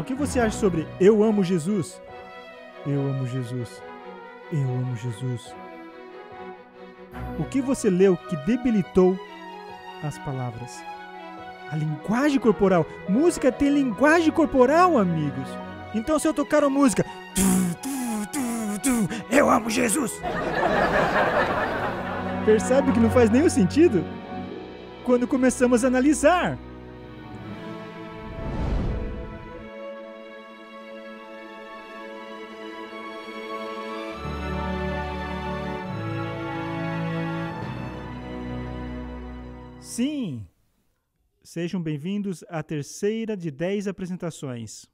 o que você acha sobre Eu amo Jesus? Eu amo Jesus. Eu amo Jesus. O que você leu que debilitou as palavras? A linguagem corporal. Música tem linguagem corporal, amigos. Então se eu tocar uma música. Eu amo Jesus! Percebe que não faz nenhum sentido? Quando começamos a analisar. Sim! Sejam bem-vindos à terceira de dez apresentações.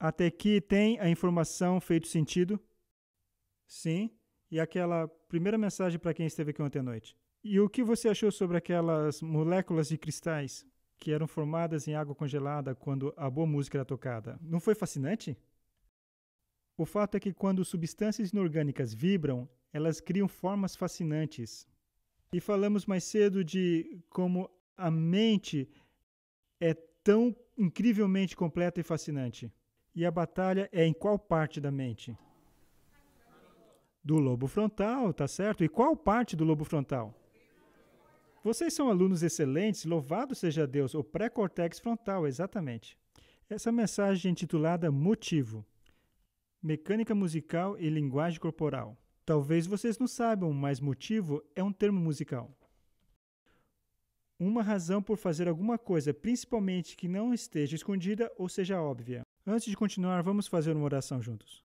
Até aqui tem a informação feito sentido? Sim. E aquela primeira mensagem para quem esteve aqui ontem à noite. E o que você achou sobre aquelas moléculas de cristais que eram formadas em água congelada quando a boa música era tocada? Não foi fascinante? O fato é que quando substâncias inorgânicas vibram, elas criam formas fascinantes. E falamos mais cedo de como a mente é tão incrivelmente completa e fascinante. E a batalha é em qual parte da mente? Do lobo frontal, tá certo? E qual parte do lobo frontal? Vocês são alunos excelentes, louvado seja Deus, o pré-cortex frontal, exatamente. Essa mensagem é intitulada Motivo: Mecânica musical e linguagem corporal. Talvez vocês não saibam, mas motivo é um termo musical. Uma razão por fazer alguma coisa, principalmente que não esteja escondida ou seja óbvia. Antes de continuar, vamos fazer uma oração juntos.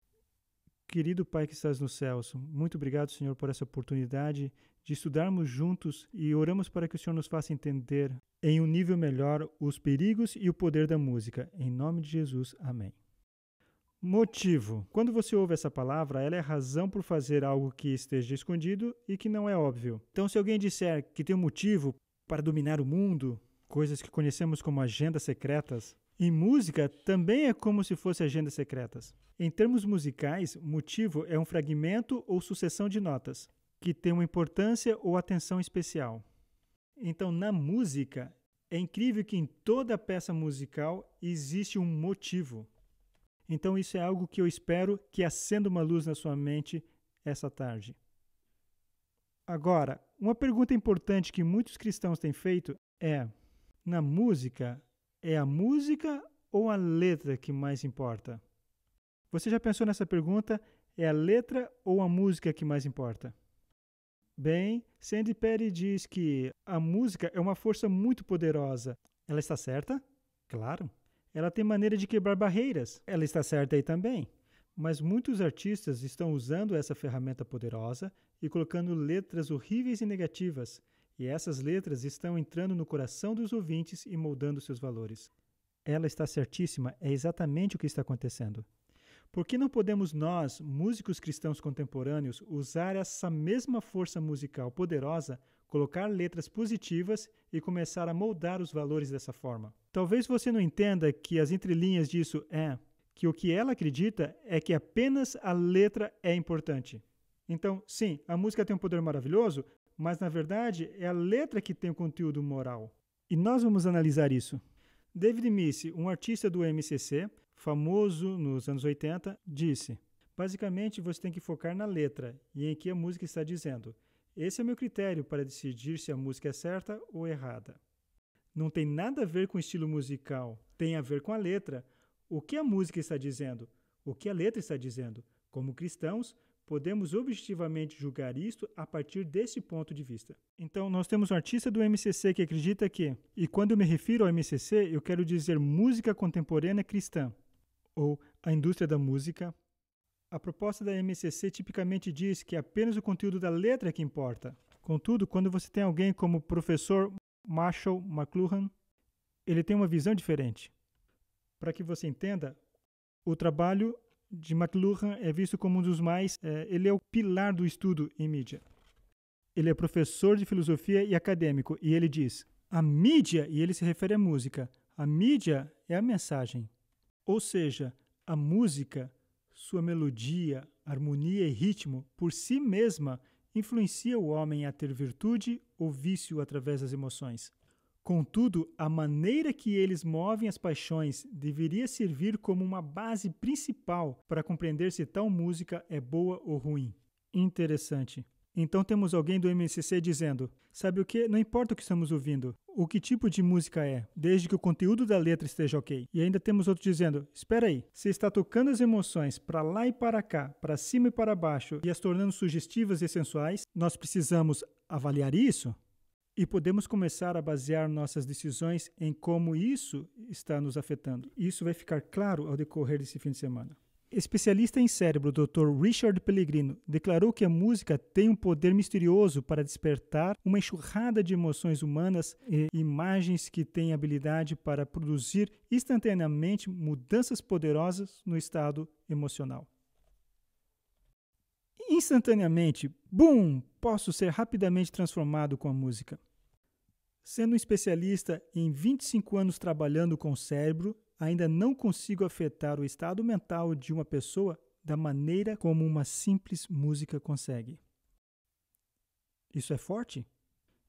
Querido Pai que estás nos céus, muito obrigado, Senhor, por essa oportunidade de estudarmos juntos e oramos para que o Senhor nos faça entender em um nível melhor os perigos e o poder da música. Em nome de Jesus, amém. Motivo. Quando você ouve essa palavra, ela é razão por fazer algo que esteja escondido e que não é óbvio. Então, se alguém disser que tem um motivo para dominar o mundo, coisas que conhecemos como agendas secretas, em música também é como se fosse agendas secretas. Em termos musicais, motivo é um fragmento ou sucessão de notas que tem uma importância ou atenção especial. Então, na música, é incrível que em toda peça musical existe um motivo. Então, isso é algo que eu espero que acenda uma luz na sua mente essa tarde. Agora, uma pergunta importante que muitos cristãos têm feito é: na música, é a música ou a letra que mais importa? Você já pensou nessa pergunta? É a letra ou a música que mais importa? Bem, Sandy Perry diz que a música é uma força muito poderosa. Ela está certa? Claro. Ela tem maneira de quebrar barreiras. Ela está certa aí também. Mas muitos artistas estão usando essa ferramenta poderosa e colocando letras horríveis e negativas. E essas letras estão entrando no coração dos ouvintes e moldando seus valores. Ela está certíssima, é exatamente o que está acontecendo. Por que não podemos nós, músicos cristãos contemporâneos, usar essa mesma força musical poderosa, colocar letras positivas e começar a moldar os valores dessa forma? Talvez você não entenda que as entrelinhas disso é que o que ela acredita é que apenas a letra é importante. Então, sim, a música tem um poder maravilhoso, mas na verdade é a letra que tem o conteúdo moral. E nós vamos analisar isso. David Misse, um artista do MCC, famoso nos anos 80, disse: Basicamente, você tem que focar na letra e em que a música está dizendo. Esse é o meu critério para decidir se a música é certa ou errada não tem nada a ver com estilo musical, tem a ver com a letra. O que a música está dizendo? O que a letra está dizendo? Como cristãos, podemos objetivamente julgar isto a partir desse ponto de vista. Então, nós temos um artista do MCC que acredita que, e quando eu me refiro ao MCC, eu quero dizer música contemporânea cristã, ou a indústria da música. A proposta da MCC tipicamente diz que é apenas o conteúdo da letra que importa. Contudo, quando você tem alguém como professor Marshall McLuhan, ele tem uma visão diferente. Para que você entenda, o trabalho de McLuhan é visto como um dos mais. É, ele é o pilar do estudo em mídia. Ele é professor de filosofia e acadêmico, e ele diz: a mídia, e ele se refere à música, a mídia é a mensagem. Ou seja, a música, sua melodia, harmonia e ritmo, por si mesma, influencia o homem a ter virtude o vício através das emoções. Contudo, a maneira que eles movem as paixões deveria servir como uma base principal para compreender se tal música é boa ou ruim. Interessante. Então temos alguém do MCC dizendo: Sabe o que? Não importa o que estamos ouvindo, o que tipo de música é, desde que o conteúdo da letra esteja ok. E ainda temos outro dizendo: espera aí, você está tocando as emoções para lá e para cá, para cima e para baixo, e as tornando sugestivas e sensuais, nós precisamos avaliar isso? E podemos começar a basear nossas decisões em como isso está nos afetando. Isso vai ficar claro ao decorrer desse fim de semana. Especialista em cérebro, Dr. Richard Pellegrino, declarou que a música tem um poder misterioso para despertar uma enxurrada de emoções humanas e imagens que têm habilidade para produzir instantaneamente mudanças poderosas no estado emocional. Instantaneamente, bum, posso ser rapidamente transformado com a música. Sendo um especialista em 25 anos trabalhando com o cérebro, ainda não consigo afetar o estado mental de uma pessoa da maneira como uma simples música consegue. Isso é forte?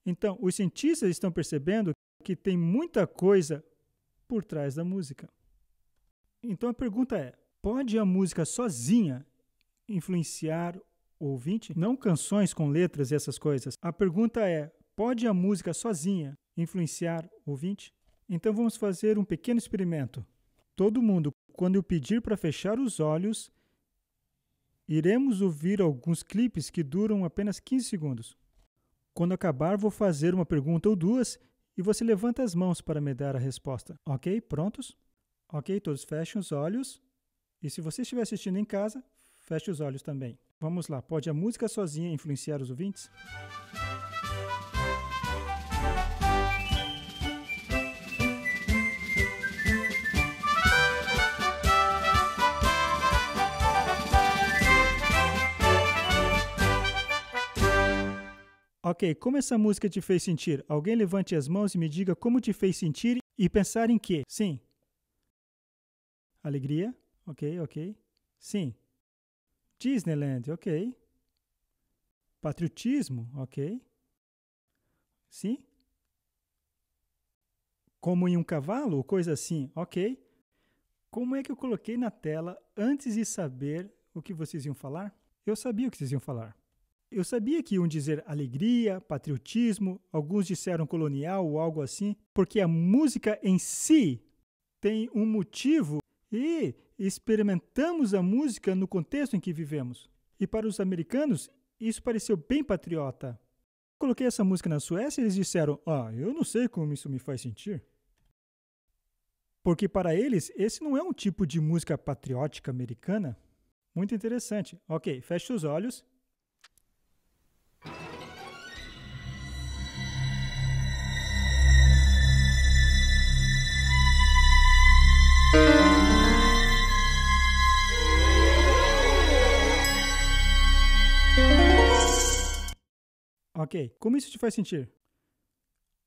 Então, os cientistas estão percebendo que tem muita coisa por trás da música. Então a pergunta é: pode a música sozinha influenciar o ouvinte? Não canções com letras e essas coisas. A pergunta é: pode a música sozinha influenciar o ouvinte? Então vamos fazer um pequeno experimento. Todo mundo, quando eu pedir para fechar os olhos, iremos ouvir alguns clipes que duram apenas 15 segundos. Quando acabar, vou fazer uma pergunta ou duas e você levanta as mãos para me dar a resposta. Ok? Prontos? Ok, todos fechem os olhos. E se você estiver assistindo em casa, feche os olhos também. Vamos lá, pode a música sozinha influenciar os ouvintes? Ok, como essa música te fez sentir? Alguém levante as mãos e me diga como te fez sentir e pensar em quê? Sim. Alegria? Ok, ok. Sim. Disneyland? Ok. Patriotismo? Ok. Sim. Como em um cavalo coisa assim? Ok. Como é que eu coloquei na tela antes de saber o que vocês iam falar? Eu sabia o que vocês iam falar. Eu sabia que iam dizer alegria, patriotismo, alguns disseram colonial ou algo assim, porque a música em si tem um motivo e experimentamos a música no contexto em que vivemos. E para os americanos, isso pareceu bem patriota. Coloquei essa música na Suécia e eles disseram: Ah, eu não sei como isso me faz sentir. Porque para eles, esse não é um tipo de música patriótica americana. Muito interessante. Ok, feche os olhos Ok. Como isso te faz sentir?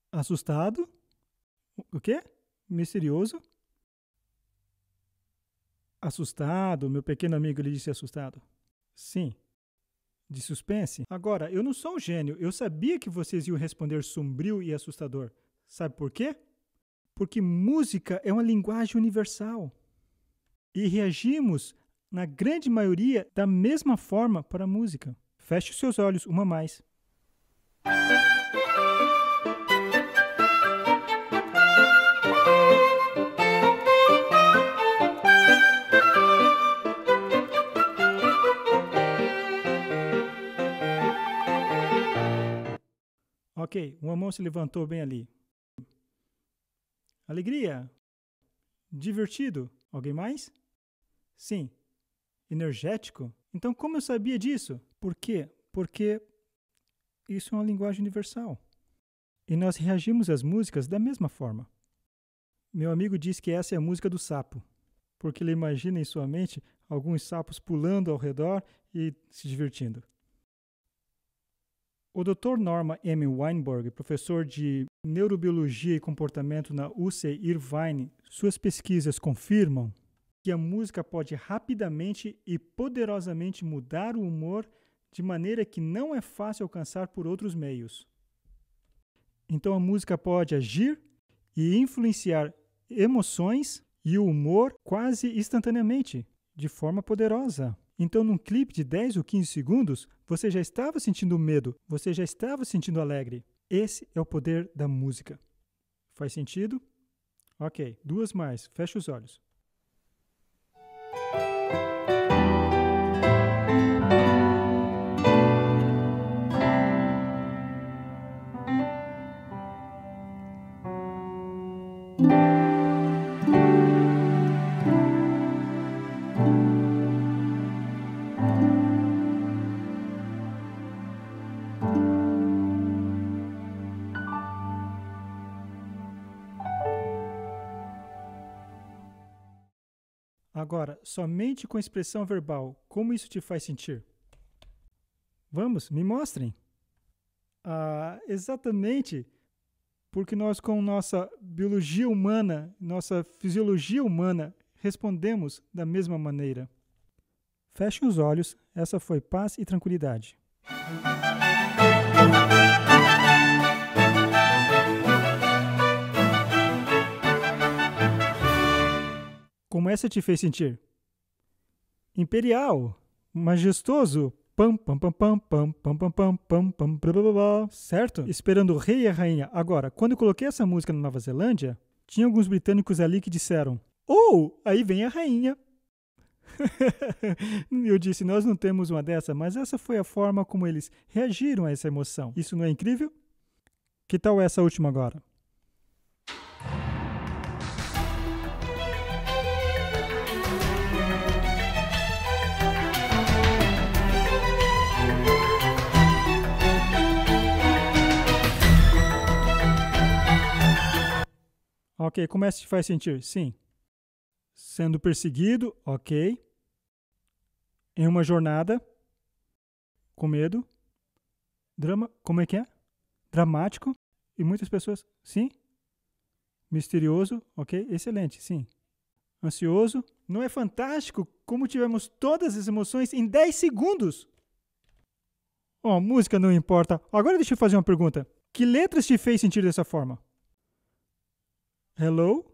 Assustado? O quê? Misterioso? Assustado, meu pequeno amigo, ele disse assustado. Sim. De suspense? Agora, eu não sou um gênio. Eu sabia que vocês iam responder sombrio e assustador. Sabe por quê? Porque música é uma linguagem universal. E reagimos, na grande maioria, da mesma forma para a música. Feche os seus olhos, uma mais. Ok, uma mão se levantou bem ali. Alegria. Divertido. Alguém mais? Sim. Energético? Então como eu sabia disso? Por quê? Porque isso é uma linguagem universal. E nós reagimos às músicas da mesma forma. Meu amigo diz que essa é a música do sapo, porque ele imagina em sua mente alguns sapos pulando ao redor e se divertindo. O Dr. Norma M. Weinberg, professor de Neurobiologia e Comportamento na UC Irvine, suas pesquisas confirmam que a música pode rapidamente e poderosamente mudar o humor de maneira que não é fácil alcançar por outros meios. Então a música pode agir e influenciar emoções e o humor quase instantaneamente, de forma poderosa. Então, num clipe de 10 ou 15 segundos, você já estava sentindo medo, você já estava sentindo alegre. Esse é o poder da música. Faz sentido? Ok, duas mais. Fecha os olhos. Agora, somente com expressão verbal, como isso te faz sentir? Vamos, me mostrem. Ah, exatamente, porque nós, com nossa biologia humana, nossa fisiologia humana, respondemos da mesma maneira. Feche os olhos, essa foi paz e tranquilidade. Como essa te fez sentir? Imperial, majestoso, pam pam pam pam pam pam pam pam pam pam certo? Esperando o rei e a rainha. Agora, quando eu coloquei essa música na Nova Zelândia, tinha alguns britânicos ali que disseram: "Ou, oh, aí vem a rainha". eu disse: "Nós não temos uma dessa", mas essa foi a forma como eles reagiram a essa emoção. Isso não é incrível? Que tal essa última agora? Ok, como é que se faz sentir? Sim. Sendo perseguido, ok. Em uma jornada, com medo. Drama, como é que é? Dramático. E muitas pessoas, sim. Misterioso, ok. Excelente, sim. Ansioso. Não é fantástico como tivemos todas as emoções em 10 segundos? Oh, música não importa. Agora deixa eu fazer uma pergunta. Que letras te fez sentir dessa forma? Hello?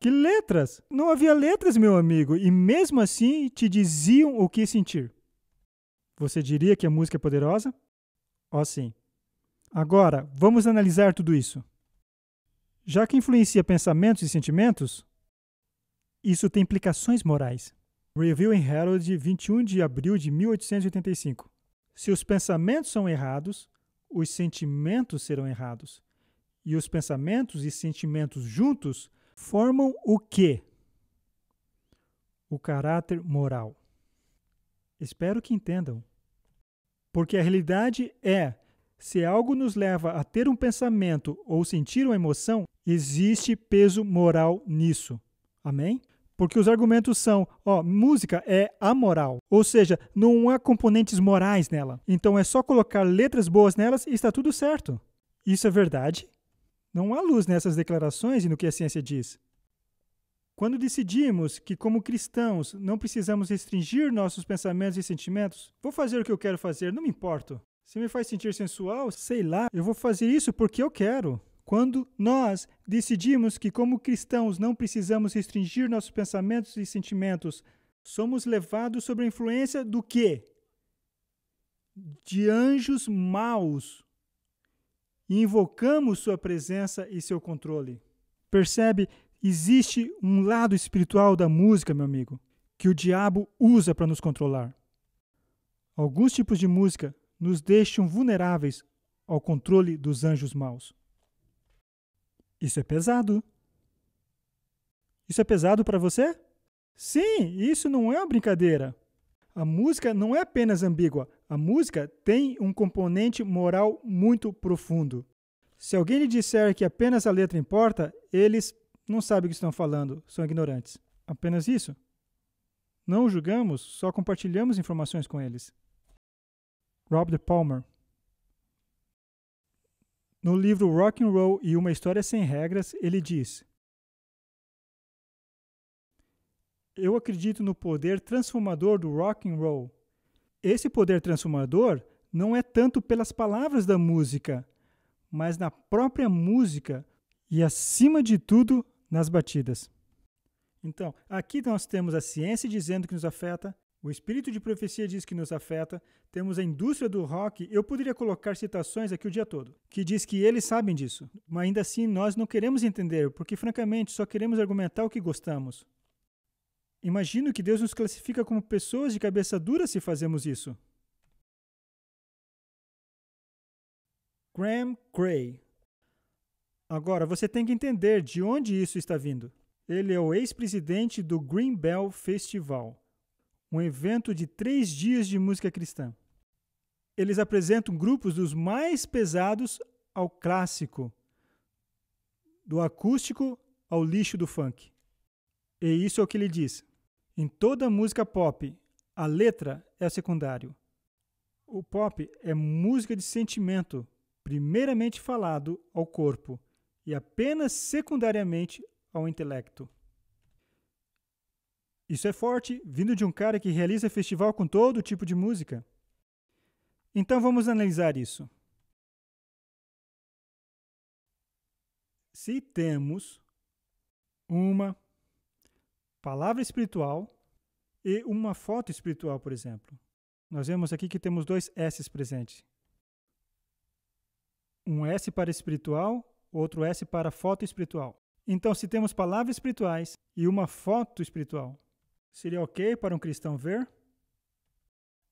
Que letras? Não havia letras, meu amigo, e mesmo assim te diziam o que sentir. Você diria que a música é poderosa? oh, sim. Agora, vamos analisar tudo isso. Já que influencia pensamentos e sentimentos, isso tem implicações morais. Review in Herald, 21 de abril de 1885. Se os pensamentos são errados, os sentimentos serão errados e os pensamentos e sentimentos juntos formam o que? O caráter moral. Espero que entendam. Porque a realidade é: se algo nos leva a ter um pensamento ou sentir uma emoção, existe peso moral nisso. Amém? Porque os argumentos são, ó, música é amoral, ou seja, não há componentes morais nela. Então é só colocar letras boas nelas e está tudo certo. Isso é verdade? Não há luz nessas declarações e no que a ciência diz. Quando decidimos que, como cristãos, não precisamos restringir nossos pensamentos e sentimentos, vou fazer o que eu quero fazer, não me importo. Se me faz sentir sensual, sei lá, eu vou fazer isso porque eu quero. Quando nós decidimos que, como cristãos, não precisamos restringir nossos pensamentos e sentimentos, somos levados sob a influência do quê? De anjos maus e invocamos Sua presença e seu controle. Percebe? Existe um lado espiritual da música, meu amigo, que o diabo usa para nos controlar. Alguns tipos de música nos deixam vulneráveis ao controle dos anjos maus. Isso é pesado. Isso é pesado para você? Sim, isso não é uma brincadeira. A música não é apenas ambígua, a música tem um componente moral muito profundo. Se alguém lhe disser que apenas a letra importa, eles não sabem o que estão falando, são ignorantes. Apenas isso. Não julgamos, só compartilhamos informações com eles. Rob de Palmer No livro Rock and Roll e uma história sem regras, ele diz: Eu acredito no poder transformador do rock and roll esse poder transformador não é tanto pelas palavras da música, mas na própria música e, acima de tudo, nas batidas. Então, aqui nós temos a ciência dizendo que nos afeta, o espírito de profecia diz que nos afeta, temos a indústria do rock. Eu poderia colocar citações aqui o dia todo, que diz que eles sabem disso, mas ainda assim nós não queremos entender, porque francamente só queremos argumentar o que gostamos. Imagino que Deus nos classifica como pessoas de cabeça dura se fazemos isso. Graham Cray. Agora, você tem que entender de onde isso está vindo. Ele é o ex-presidente do Green Bell Festival, um evento de três dias de música cristã. Eles apresentam grupos dos mais pesados ao clássico, do acústico ao lixo do funk. E isso é o que ele diz. Em toda música pop, a letra é secundário. O pop é música de sentimento, primeiramente falado ao corpo e apenas secundariamente ao intelecto. Isso é forte, vindo de um cara que realiza festival com todo tipo de música. Então vamos analisar isso. Se temos uma, palavra espiritual e uma foto espiritual, por exemplo. Nós vemos aqui que temos dois S presentes. Um S para espiritual, outro S para foto espiritual. Então, se temos palavras espirituais e uma foto espiritual, seria ok para um cristão ver?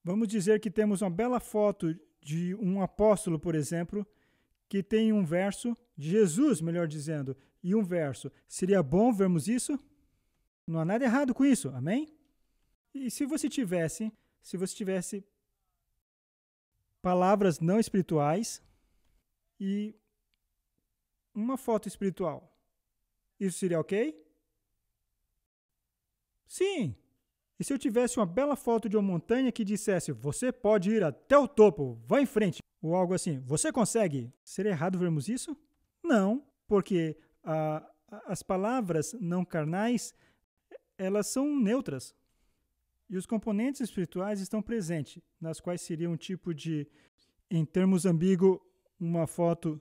Vamos dizer que temos uma bela foto de um apóstolo, por exemplo, que tem um verso de Jesus, melhor dizendo, e um verso. Seria bom vermos isso? Não há nada errado com isso, amém? E se você tivesse, se você tivesse palavras não espirituais e uma foto espiritual, isso seria ok? Sim. E se eu tivesse uma bela foto de uma montanha que dissesse: "Você pode ir até o topo, vá em frente", ou algo assim, "Você consegue"? Seria errado vermos isso? Não, porque ah, as palavras não carnais elas são neutras. E os componentes espirituais estão presentes, nas quais seria um tipo de, em termos ambíguos, uma foto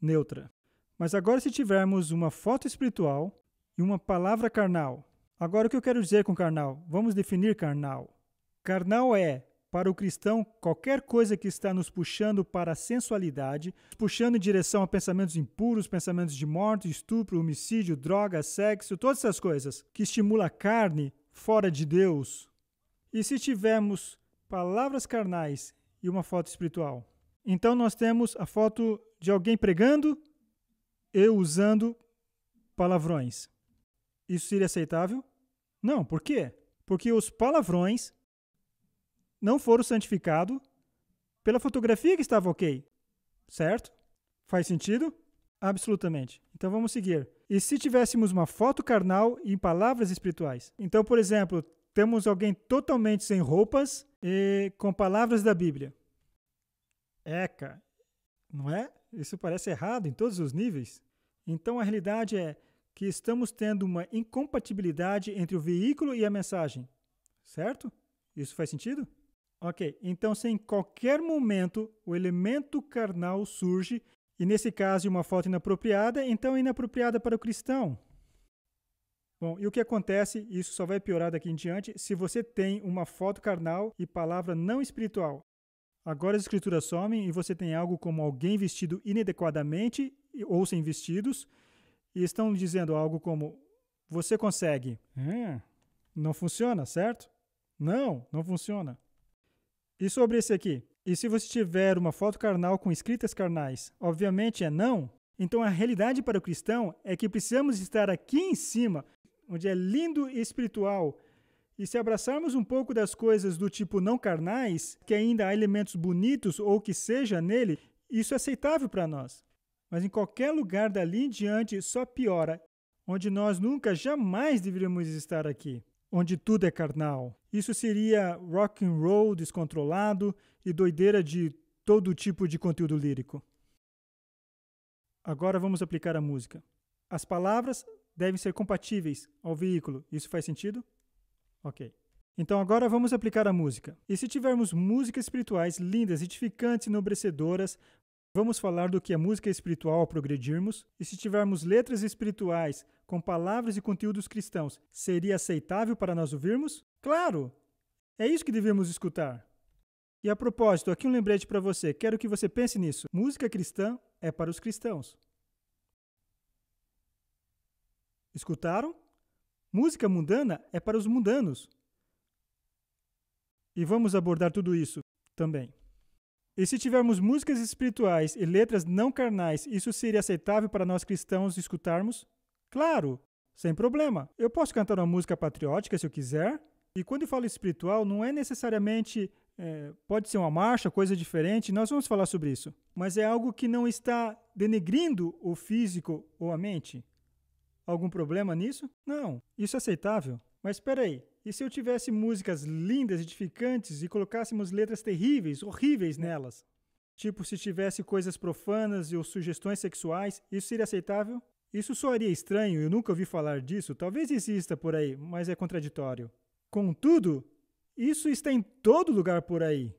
neutra. Mas agora, se tivermos uma foto espiritual e uma palavra carnal. Agora, o que eu quero dizer com carnal? Vamos definir carnal. Carnal é para o cristão, qualquer coisa que está nos puxando para a sensualidade, puxando em direção a pensamentos impuros, pensamentos de morte, estupro, homicídio, droga, sexo, todas essas coisas que estimula a carne fora de Deus. E se tivermos palavras carnais e uma foto espiritual, então nós temos a foto de alguém pregando, eu usando palavrões. Isso seria aceitável? Não, por quê? Porque os palavrões não foram santificados pela fotografia que estava ok. Certo? Faz sentido? Absolutamente. Então vamos seguir. E se tivéssemos uma foto carnal em palavras espirituais? Então, por exemplo, temos alguém totalmente sem roupas e com palavras da Bíblia. Eca, não é? Isso parece errado em todos os níveis. Então a realidade é que estamos tendo uma incompatibilidade entre o veículo e a mensagem, certo? Isso faz sentido? Ok, então se em qualquer momento o elemento carnal surge, e nesse caso uma foto inapropriada, então é inapropriada para o cristão. Bom, e o que acontece? Isso só vai piorar daqui em diante se você tem uma foto carnal e palavra não espiritual. Agora as escrituras somem e você tem algo como alguém vestido inadequadamente ou sem vestidos, e estão dizendo algo como: Você consegue. Hum. não funciona, certo? Não, não funciona. E sobre esse aqui? E se você tiver uma foto carnal com escritas carnais, obviamente é não? Então a realidade para o cristão é que precisamos estar aqui em cima, onde é lindo e espiritual. E se abraçarmos um pouco das coisas do tipo não carnais, que ainda há elementos bonitos ou que seja nele, isso é aceitável para nós. Mas em qualquer lugar dali em diante só piora, onde nós nunca jamais deveríamos estar aqui onde tudo é carnal. Isso seria rock and roll descontrolado e doideira de todo tipo de conteúdo lírico. Agora vamos aplicar a música. As palavras devem ser compatíveis ao veículo. Isso faz sentido? Ok. Então agora vamos aplicar a música. E se tivermos músicas espirituais lindas, edificantes e enobrecedoras, Vamos falar do que é música espiritual ao progredirmos, e se tivermos letras espirituais com palavras e conteúdos cristãos, seria aceitável para nós ouvirmos? Claro! É isso que devemos escutar. E a propósito, aqui um lembrete para você, quero que você pense nisso. Música cristã é para os cristãos. Escutaram? Música mundana é para os mundanos. E vamos abordar tudo isso também. E se tivermos músicas espirituais e letras não carnais, isso seria aceitável para nós cristãos escutarmos? Claro, sem problema. Eu posso cantar uma música patriótica se eu quiser. E quando eu falo espiritual, não é necessariamente. É, pode ser uma marcha, coisa diferente, nós vamos falar sobre isso. Mas é algo que não está denegrindo o físico ou a mente. Algum problema nisso? Não, isso é aceitável. Mas espera aí, e se eu tivesse músicas lindas, edificantes e colocássemos letras terríveis, horríveis nelas? Tipo, se tivesse coisas profanas ou sugestões sexuais, isso seria aceitável? Isso soaria estranho, eu nunca ouvi falar disso, talvez exista por aí, mas é contraditório. Contudo, isso está em todo lugar por aí,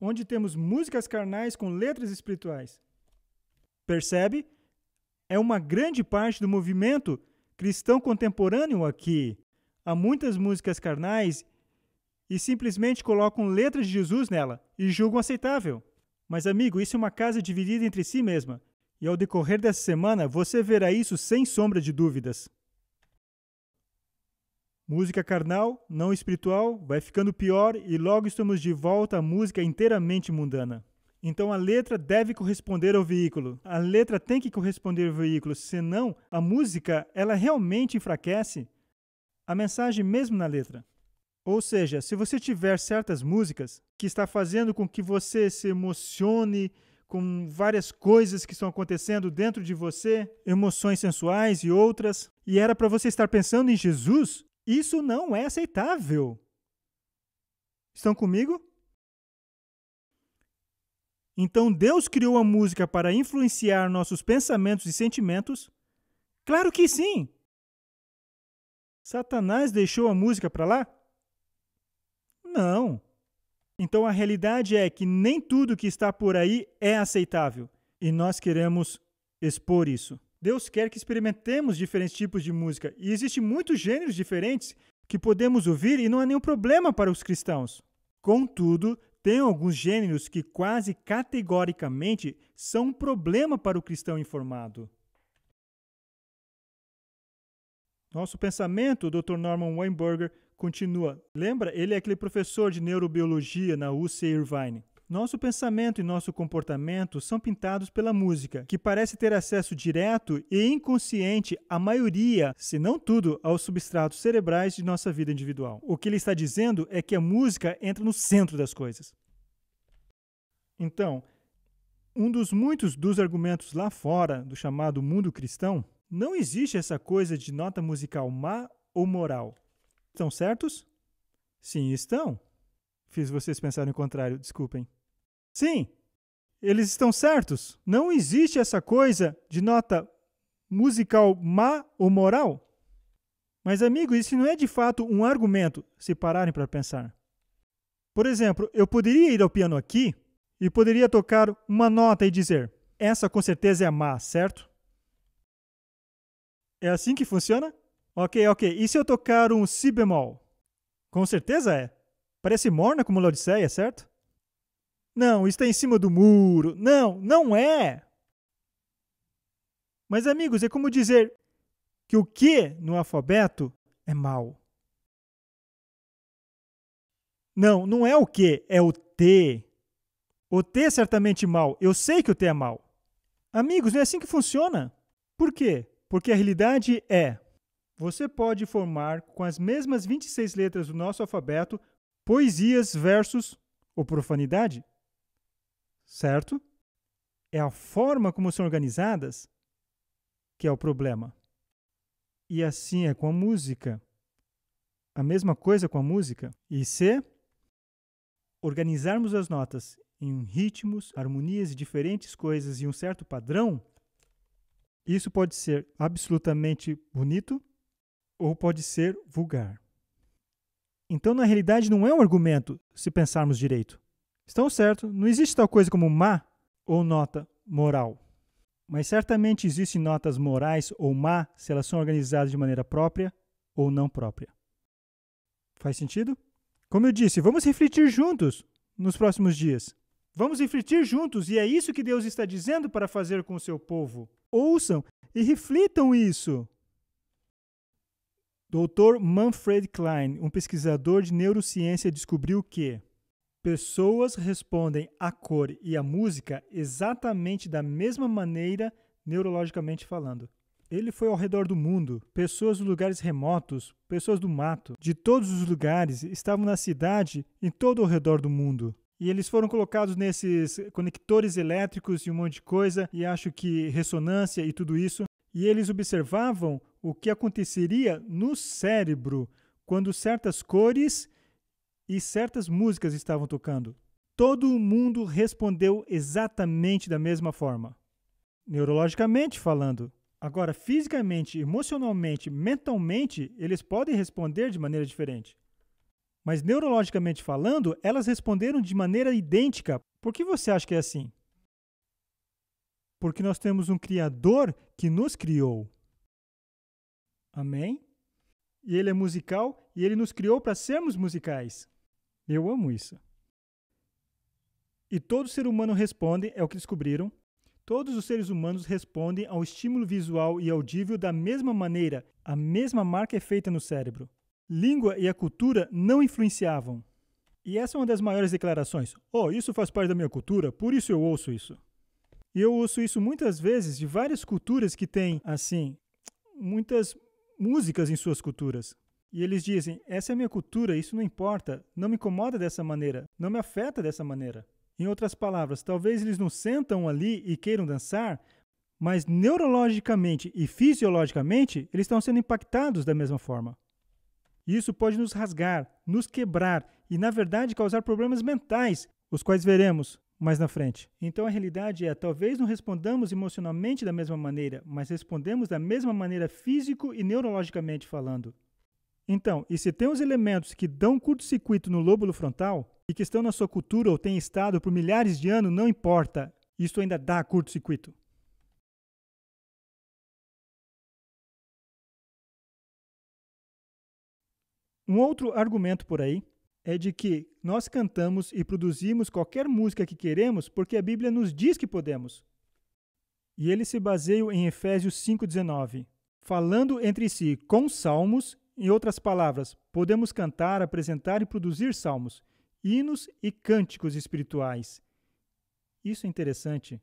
onde temos músicas carnais com letras espirituais. Percebe? É uma grande parte do movimento cristão contemporâneo aqui a muitas músicas carnais e simplesmente colocam letras de Jesus nela e julgam aceitável. Mas, amigo, isso é uma casa dividida entre si mesma. E ao decorrer dessa semana, você verá isso sem sombra de dúvidas. Música carnal, não espiritual, vai ficando pior e logo estamos de volta à música inteiramente mundana. Então a letra deve corresponder ao veículo. A letra tem que corresponder ao veículo, senão a música ela realmente enfraquece a mensagem mesmo na letra. Ou seja, se você tiver certas músicas que está fazendo com que você se emocione com várias coisas que estão acontecendo dentro de você, emoções sensuais e outras, e era para você estar pensando em Jesus, isso não é aceitável. Estão comigo? Então Deus criou a música para influenciar nossos pensamentos e sentimentos? Claro que sim! Satanás deixou a música para lá? Não. Então a realidade é que nem tudo que está por aí é aceitável e nós queremos expor isso. Deus quer que experimentemos diferentes tipos de música e existem muitos gêneros diferentes que podemos ouvir e não há nenhum problema para os cristãos. Contudo, tem alguns gêneros que quase categoricamente são um problema para o cristão informado. Nosso pensamento, o Dr. Norman Weinberger continua. Lembra? Ele é aquele professor de neurobiologia na UC Irvine. Nosso pensamento e nosso comportamento são pintados pela música, que parece ter acesso direto e inconsciente à maioria, se não tudo, aos substratos cerebrais de nossa vida individual. O que ele está dizendo é que a música entra no centro das coisas. Então, um dos muitos dos argumentos lá fora do chamado mundo cristão não existe essa coisa de nota musical má ou moral. Estão certos? Sim, estão. Fiz vocês pensarem o contrário, desculpem. Sim, eles estão certos. Não existe essa coisa de nota musical má ou moral. Mas, amigo, isso não é de fato um argumento, se pararem para pensar. Por exemplo, eu poderia ir ao piano aqui e poderia tocar uma nota e dizer: essa com certeza é má, certo? É assim que funciona? Ok, ok. E se eu tocar um si bemol? Com certeza é. Parece morna como Laodiceia, certo? Não, está em cima do muro. Não, não é. Mas, amigos, é como dizer que o que no alfabeto é mal. Não, não é o que, é o T. O T é certamente mal. Eu sei que o T é mal. Amigos, não é assim que funciona. Por quê? Porque a realidade é: você pode formar com as mesmas 26 letras do nosso alfabeto poesias, versos ou profanidade. Certo? É a forma como são organizadas que é o problema. E assim é com a música. A mesma coisa com a música. E se organizarmos as notas em ritmos, harmonias e diferentes coisas e um certo padrão, isso pode ser absolutamente bonito ou pode ser vulgar. Então, na realidade, não é um argumento se pensarmos direito. Estão certo, não existe tal coisa como má ou nota moral. Mas certamente existem notas morais ou má se elas são organizadas de maneira própria ou não própria. Faz sentido? Como eu disse, vamos refletir juntos nos próximos dias. Vamos refletir juntos, e é isso que Deus está dizendo para fazer com o seu povo. Ouçam e reflitam isso. Dr. Manfred Klein, um pesquisador de neurociência, descobriu que pessoas respondem à cor e à música exatamente da mesma maneira neurologicamente falando. Ele foi ao redor do mundo, pessoas de lugares remotos, pessoas do mato, de todos os lugares, estavam na cidade, em todo o redor do mundo. E eles foram colocados nesses conectores elétricos e um monte de coisa, e acho que ressonância e tudo isso. E eles observavam o que aconteceria no cérebro quando certas cores e certas músicas estavam tocando. Todo mundo respondeu exatamente da mesma forma. Neurologicamente falando. Agora, fisicamente, emocionalmente, mentalmente, eles podem responder de maneira diferente. Mas neurologicamente falando, elas responderam de maneira idêntica. Por que você acha que é assim? Porque nós temos um Criador que nos criou. Amém? E ele é musical e ele nos criou para sermos musicais. Eu amo isso. E todo ser humano responde, é o que descobriram. Todos os seres humanos respondem ao estímulo visual e audível da mesma maneira. A mesma marca é feita no cérebro língua e a cultura não influenciavam. E essa é uma das maiores declarações. Oh, isso faz parte da minha cultura, por isso eu ouço isso. E eu ouço isso muitas vezes de várias culturas que têm, assim, muitas músicas em suas culturas. E eles dizem: essa é a minha cultura, isso não importa, não me incomoda dessa maneira, não me afeta dessa maneira. Em outras palavras, talvez eles não sentam ali e queiram dançar, mas neurologicamente e fisiologicamente eles estão sendo impactados da mesma forma. Isso pode nos rasgar, nos quebrar e, na verdade, causar problemas mentais, os quais veremos mais na frente. Então a realidade é, talvez não respondamos emocionalmente da mesma maneira, mas respondemos da mesma maneira físico e neurologicamente falando. Então, e se tem os elementos que dão curto-circuito no lóbulo frontal e que estão na sua cultura ou têm estado por milhares de anos, não importa, isso ainda dá curto-circuito. Um outro argumento por aí é de que nós cantamos e produzimos qualquer música que queremos porque a Bíblia nos diz que podemos. E ele se baseia em Efésios 5,19, falando entre si com salmos, em outras palavras, podemos cantar, apresentar e produzir salmos, hinos e cânticos espirituais. Isso é interessante,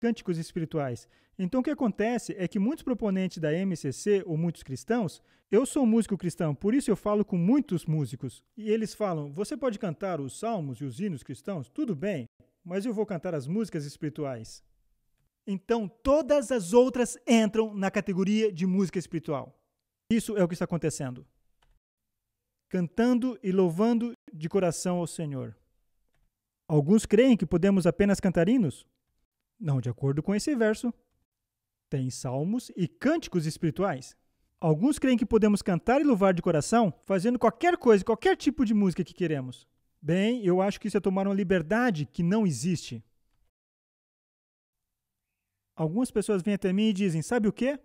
cânticos espirituais. Então o que acontece é que muitos proponentes da MCC ou muitos cristãos, eu sou músico cristão, por isso eu falo com muitos músicos e eles falam: "Você pode cantar os salmos e os hinos cristãos? Tudo bem, mas eu vou cantar as músicas espirituais". Então todas as outras entram na categoria de música espiritual. Isso é o que está acontecendo. Cantando e louvando de coração ao Senhor. Alguns creem que podemos apenas cantar hinos, não, de acordo com esse verso, tem salmos e cânticos espirituais. Alguns creem que podemos cantar e louvar de coração fazendo qualquer coisa, qualquer tipo de música que queremos. Bem, eu acho que isso é tomar uma liberdade que não existe. Algumas pessoas vêm até mim e dizem: Sabe o quê?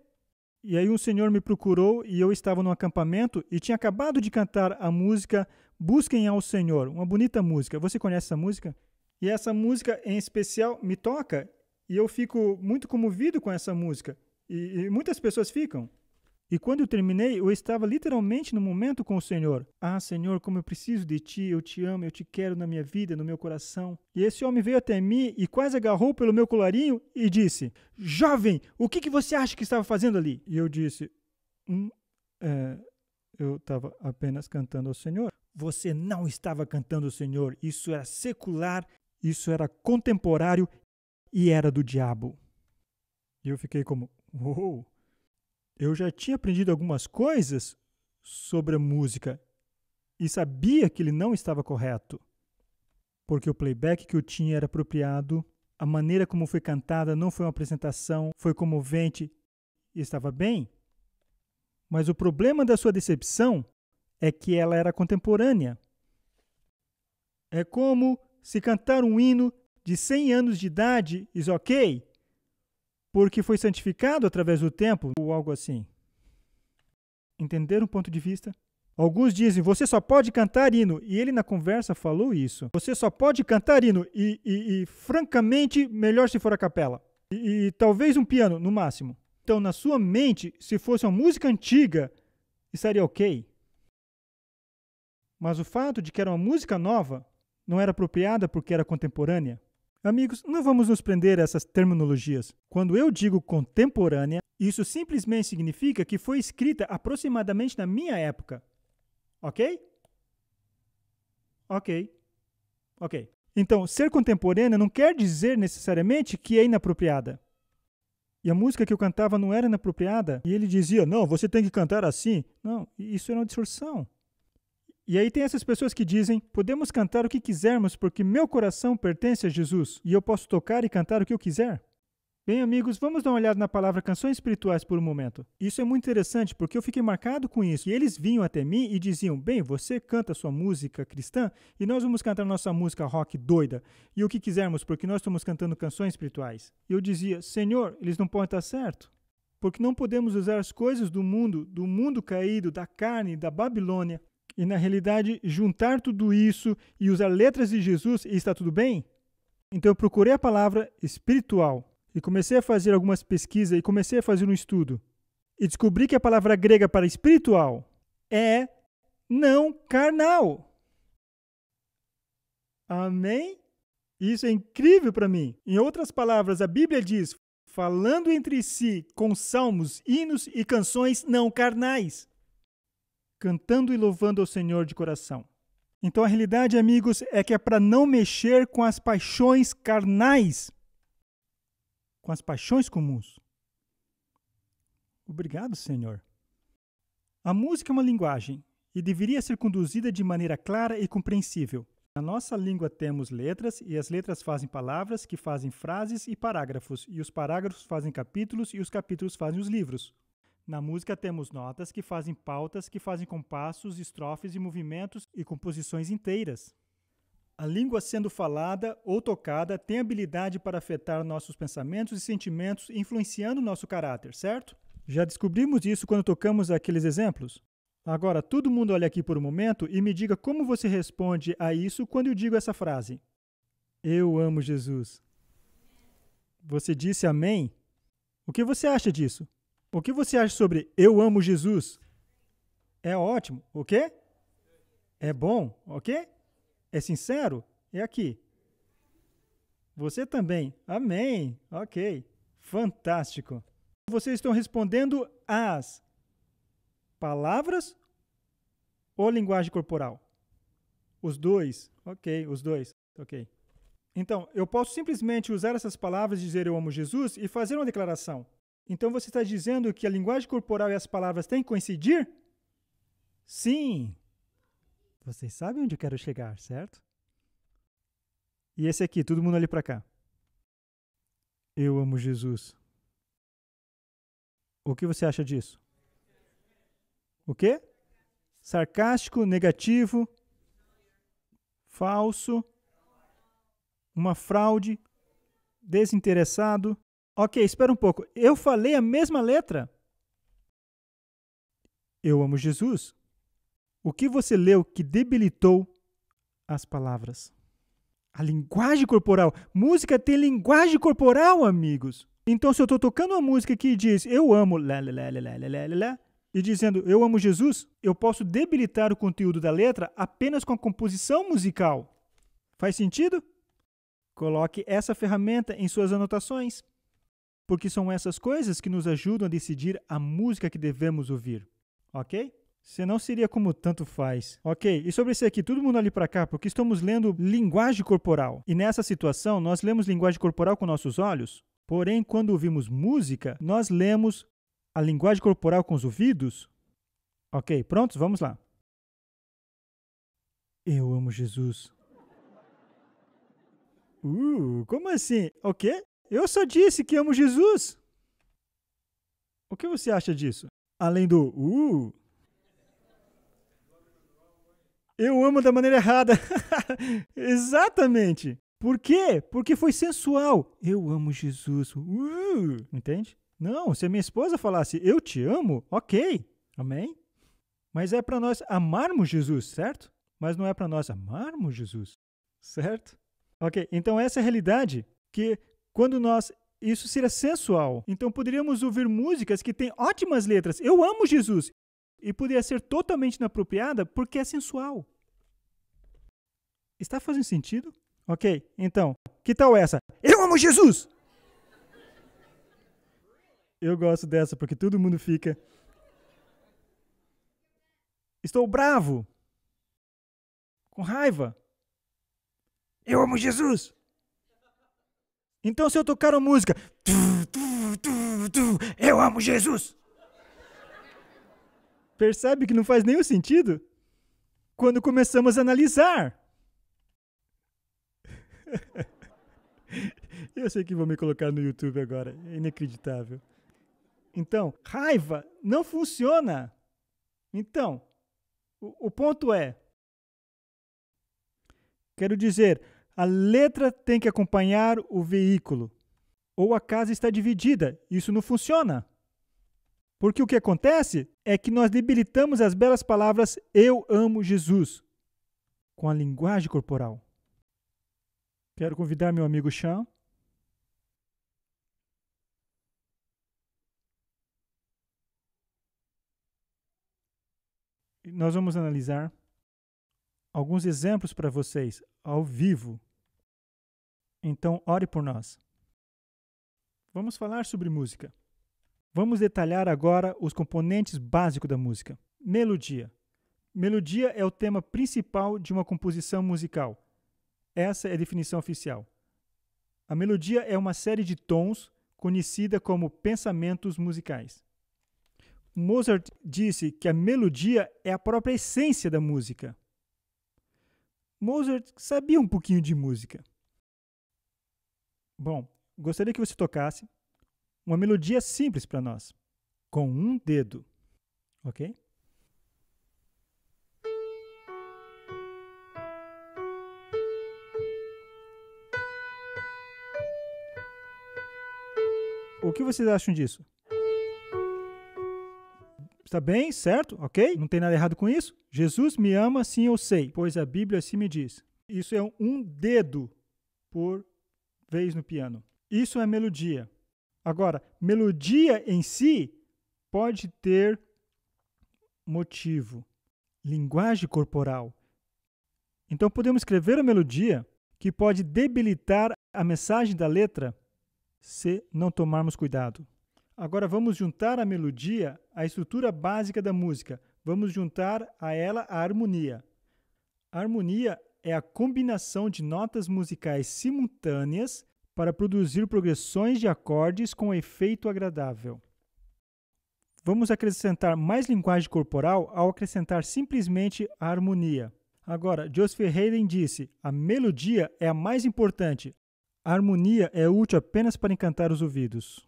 E aí um senhor me procurou e eu estava num acampamento e tinha acabado de cantar a música Busquem ao Senhor, uma bonita música. Você conhece essa música? E essa música em especial me toca e eu fico muito comovido com essa música. E, e muitas pessoas ficam. E quando eu terminei, eu estava literalmente no momento com o Senhor. Ah, Senhor, como eu preciso de Ti, eu te amo, eu te quero na minha vida, no meu coração. E esse homem veio até mim e quase agarrou pelo meu colarinho e disse: Jovem, o que, que você acha que estava fazendo ali? E eu disse: hum, é, Eu estava apenas cantando ao Senhor. Você não estava cantando ao Senhor. Isso era secular, isso era contemporâneo e era do diabo. E eu fiquei como, uou! Eu já tinha aprendido algumas coisas sobre a música e sabia que ele não estava correto, porque o playback que eu tinha era apropriado, a maneira como foi cantada não foi uma apresentação, foi comovente e estava bem. Mas o problema da sua decepção é que ela era contemporânea. É como se cantar um hino de 100 anos de idade is ok? Porque foi santificado através do tempo, ou algo assim. Entenderam o ponto de vista? Alguns dizem, você só pode cantar hino. E ele na conversa falou isso. Você só pode cantar hino. E, e, e francamente, melhor se for a capela. E, e talvez um piano, no máximo. Então, na sua mente, se fosse uma música antiga, estaria ok. Mas o fato de que era uma música nova não era apropriada porque era contemporânea. Amigos, não vamos nos prender a essas terminologias. Quando eu digo contemporânea, isso simplesmente significa que foi escrita aproximadamente na minha época. Ok? Ok. Ok. Então, ser contemporânea não quer dizer necessariamente que é inapropriada. E a música que eu cantava não era inapropriada. E ele dizia: não, você tem que cantar assim. Não, isso era uma distorção. E aí tem essas pessoas que dizem: podemos cantar o que quisermos porque meu coração pertence a Jesus e eu posso tocar e cantar o que eu quiser. Bem, amigos, vamos dar uma olhada na palavra canções espirituais por um momento. Isso é muito interessante porque eu fiquei marcado com isso. E eles vinham até mim e diziam: Bem, você canta sua música cristã e nós vamos cantar nossa música rock doida e o que quisermos, porque nós estamos cantando canções espirituais. E eu dizia: Senhor, eles não podem estar certo. Porque não podemos usar as coisas do mundo, do mundo caído, da carne, da Babilônia, e na realidade, juntar tudo isso e usar letras de Jesus e está tudo bem? Então eu procurei a palavra espiritual e comecei a fazer algumas pesquisas e comecei a fazer um estudo. E descobri que a palavra grega para espiritual é não carnal. Amém? Isso é incrível para mim. Em outras palavras, a Bíblia diz: falando entre si com salmos, hinos e canções não carnais cantando e louvando ao Senhor de coração. Então a realidade, amigos, é que é para não mexer com as paixões carnais, com as paixões comuns. Obrigado, Senhor. A música é uma linguagem e deveria ser conduzida de maneira clara e compreensível. Na nossa língua temos letras e as letras fazem palavras que fazem frases e parágrafos, e os parágrafos fazem capítulos e os capítulos fazem os livros. Na música temos notas que fazem pautas, que fazem compassos, estrofes e movimentos e composições inteiras. A língua sendo falada ou tocada tem habilidade para afetar nossos pensamentos e sentimentos, influenciando nosso caráter, certo? Já descobrimos isso quando tocamos aqueles exemplos. Agora, todo mundo olha aqui por um momento e me diga como você responde a isso quando eu digo essa frase. Eu amo Jesus. Você disse amém? O que você acha disso? O que você acha sobre eu amo Jesus? É ótimo, o quê? É bom, ok? É sincero? É aqui. Você também. Amém. Ok. Fantástico. Vocês estão respondendo as palavras ou linguagem corporal? Os dois. Ok, os dois. Ok. Então, eu posso simplesmente usar essas palavras e dizer eu amo Jesus e fazer uma declaração. Então você está dizendo que a linguagem corporal e as palavras têm que coincidir? Sim. Vocês sabem onde eu quero chegar, certo? E esse aqui, todo mundo ali para cá. Eu amo Jesus. O que você acha disso? O quê? Sarcástico, negativo, falso, uma fraude, desinteressado, Ok, espera um pouco. Eu falei a mesma letra? Eu amo Jesus. O que você leu que debilitou as palavras? A linguagem corporal. Música tem linguagem corporal, amigos. Então, se eu estou tocando uma música que diz eu amo, lá, lá, lá, lá, lá, lá, lá, e dizendo eu amo Jesus, eu posso debilitar o conteúdo da letra apenas com a composição musical. Faz sentido? Coloque essa ferramenta em suas anotações porque são essas coisas que nos ajudam a decidir a música que devemos ouvir, ok? Senão seria como tanto faz. Ok, e sobre esse aqui, todo mundo ali para cá, porque estamos lendo linguagem corporal. E nessa situação, nós lemos linguagem corporal com nossos olhos, porém, quando ouvimos música, nós lemos a linguagem corporal com os ouvidos. Ok, prontos? Vamos lá. Eu amo Jesus. Uh, como assim? O quê? Eu só disse que amo Jesus. O que você acha disso? Além do uh. Eu amo da maneira errada. Exatamente. Por quê? Porque foi sensual. Eu amo Jesus. Uh. Entende? Não, se a minha esposa falasse eu te amo, ok. Amém? Mas é para nós amarmos Jesus, certo? Mas não é para nós amarmos Jesus, certo? Ok, então essa é a realidade que quando nós isso seria sensual. Então poderíamos ouvir músicas que têm ótimas letras. Eu amo Jesus. E poderia ser totalmente inapropriada porque é sensual. Está fazendo sentido? Ok, então, que tal essa? Eu amo Jesus! Eu gosto dessa porque todo mundo fica. Estou bravo. Com raiva. Eu amo Jesus! Então, se eu tocar uma música, eu amo Jesus, percebe que não faz nenhum sentido? Quando começamos a analisar. eu sei que vou me colocar no YouTube agora, é inacreditável. Então, raiva não funciona. Então, o, o ponto é: quero dizer, a letra tem que acompanhar o veículo. Ou a casa está dividida. Isso não funciona. Porque o que acontece é que nós debilitamos as belas palavras Eu amo Jesus com a linguagem corporal. Quero convidar meu amigo Chan nós vamos analisar alguns exemplos para vocês ao vivo. Então, ore por nós. Vamos falar sobre música. Vamos detalhar agora os componentes básicos da música. Melodia. Melodia é o tema principal de uma composição musical. Essa é a definição oficial. A melodia é uma série de tons conhecida como pensamentos musicais. Mozart disse que a melodia é a própria essência da música. Mozart sabia um pouquinho de música. Bom, gostaria que você tocasse uma melodia simples para nós, com um dedo, ok? O que vocês acham disso? Está bem, certo? Ok? Não tem nada errado com isso? Jesus me ama, sim, eu sei, pois a Bíblia assim me diz. Isso é um dedo por vez no piano. Isso é melodia. Agora, melodia em si pode ter motivo, linguagem corporal. Então, podemos escrever a melodia que pode debilitar a mensagem da letra se não tomarmos cuidado. Agora vamos juntar a melodia à estrutura básica da música. Vamos juntar a ela a harmonia. A harmonia é a combinação de notas musicais simultâneas para produzir progressões de acordes com efeito agradável. Vamos acrescentar mais linguagem corporal ao acrescentar simplesmente a harmonia. Agora, Joseph Haydn disse: a melodia é a mais importante. A harmonia é útil apenas para encantar os ouvidos.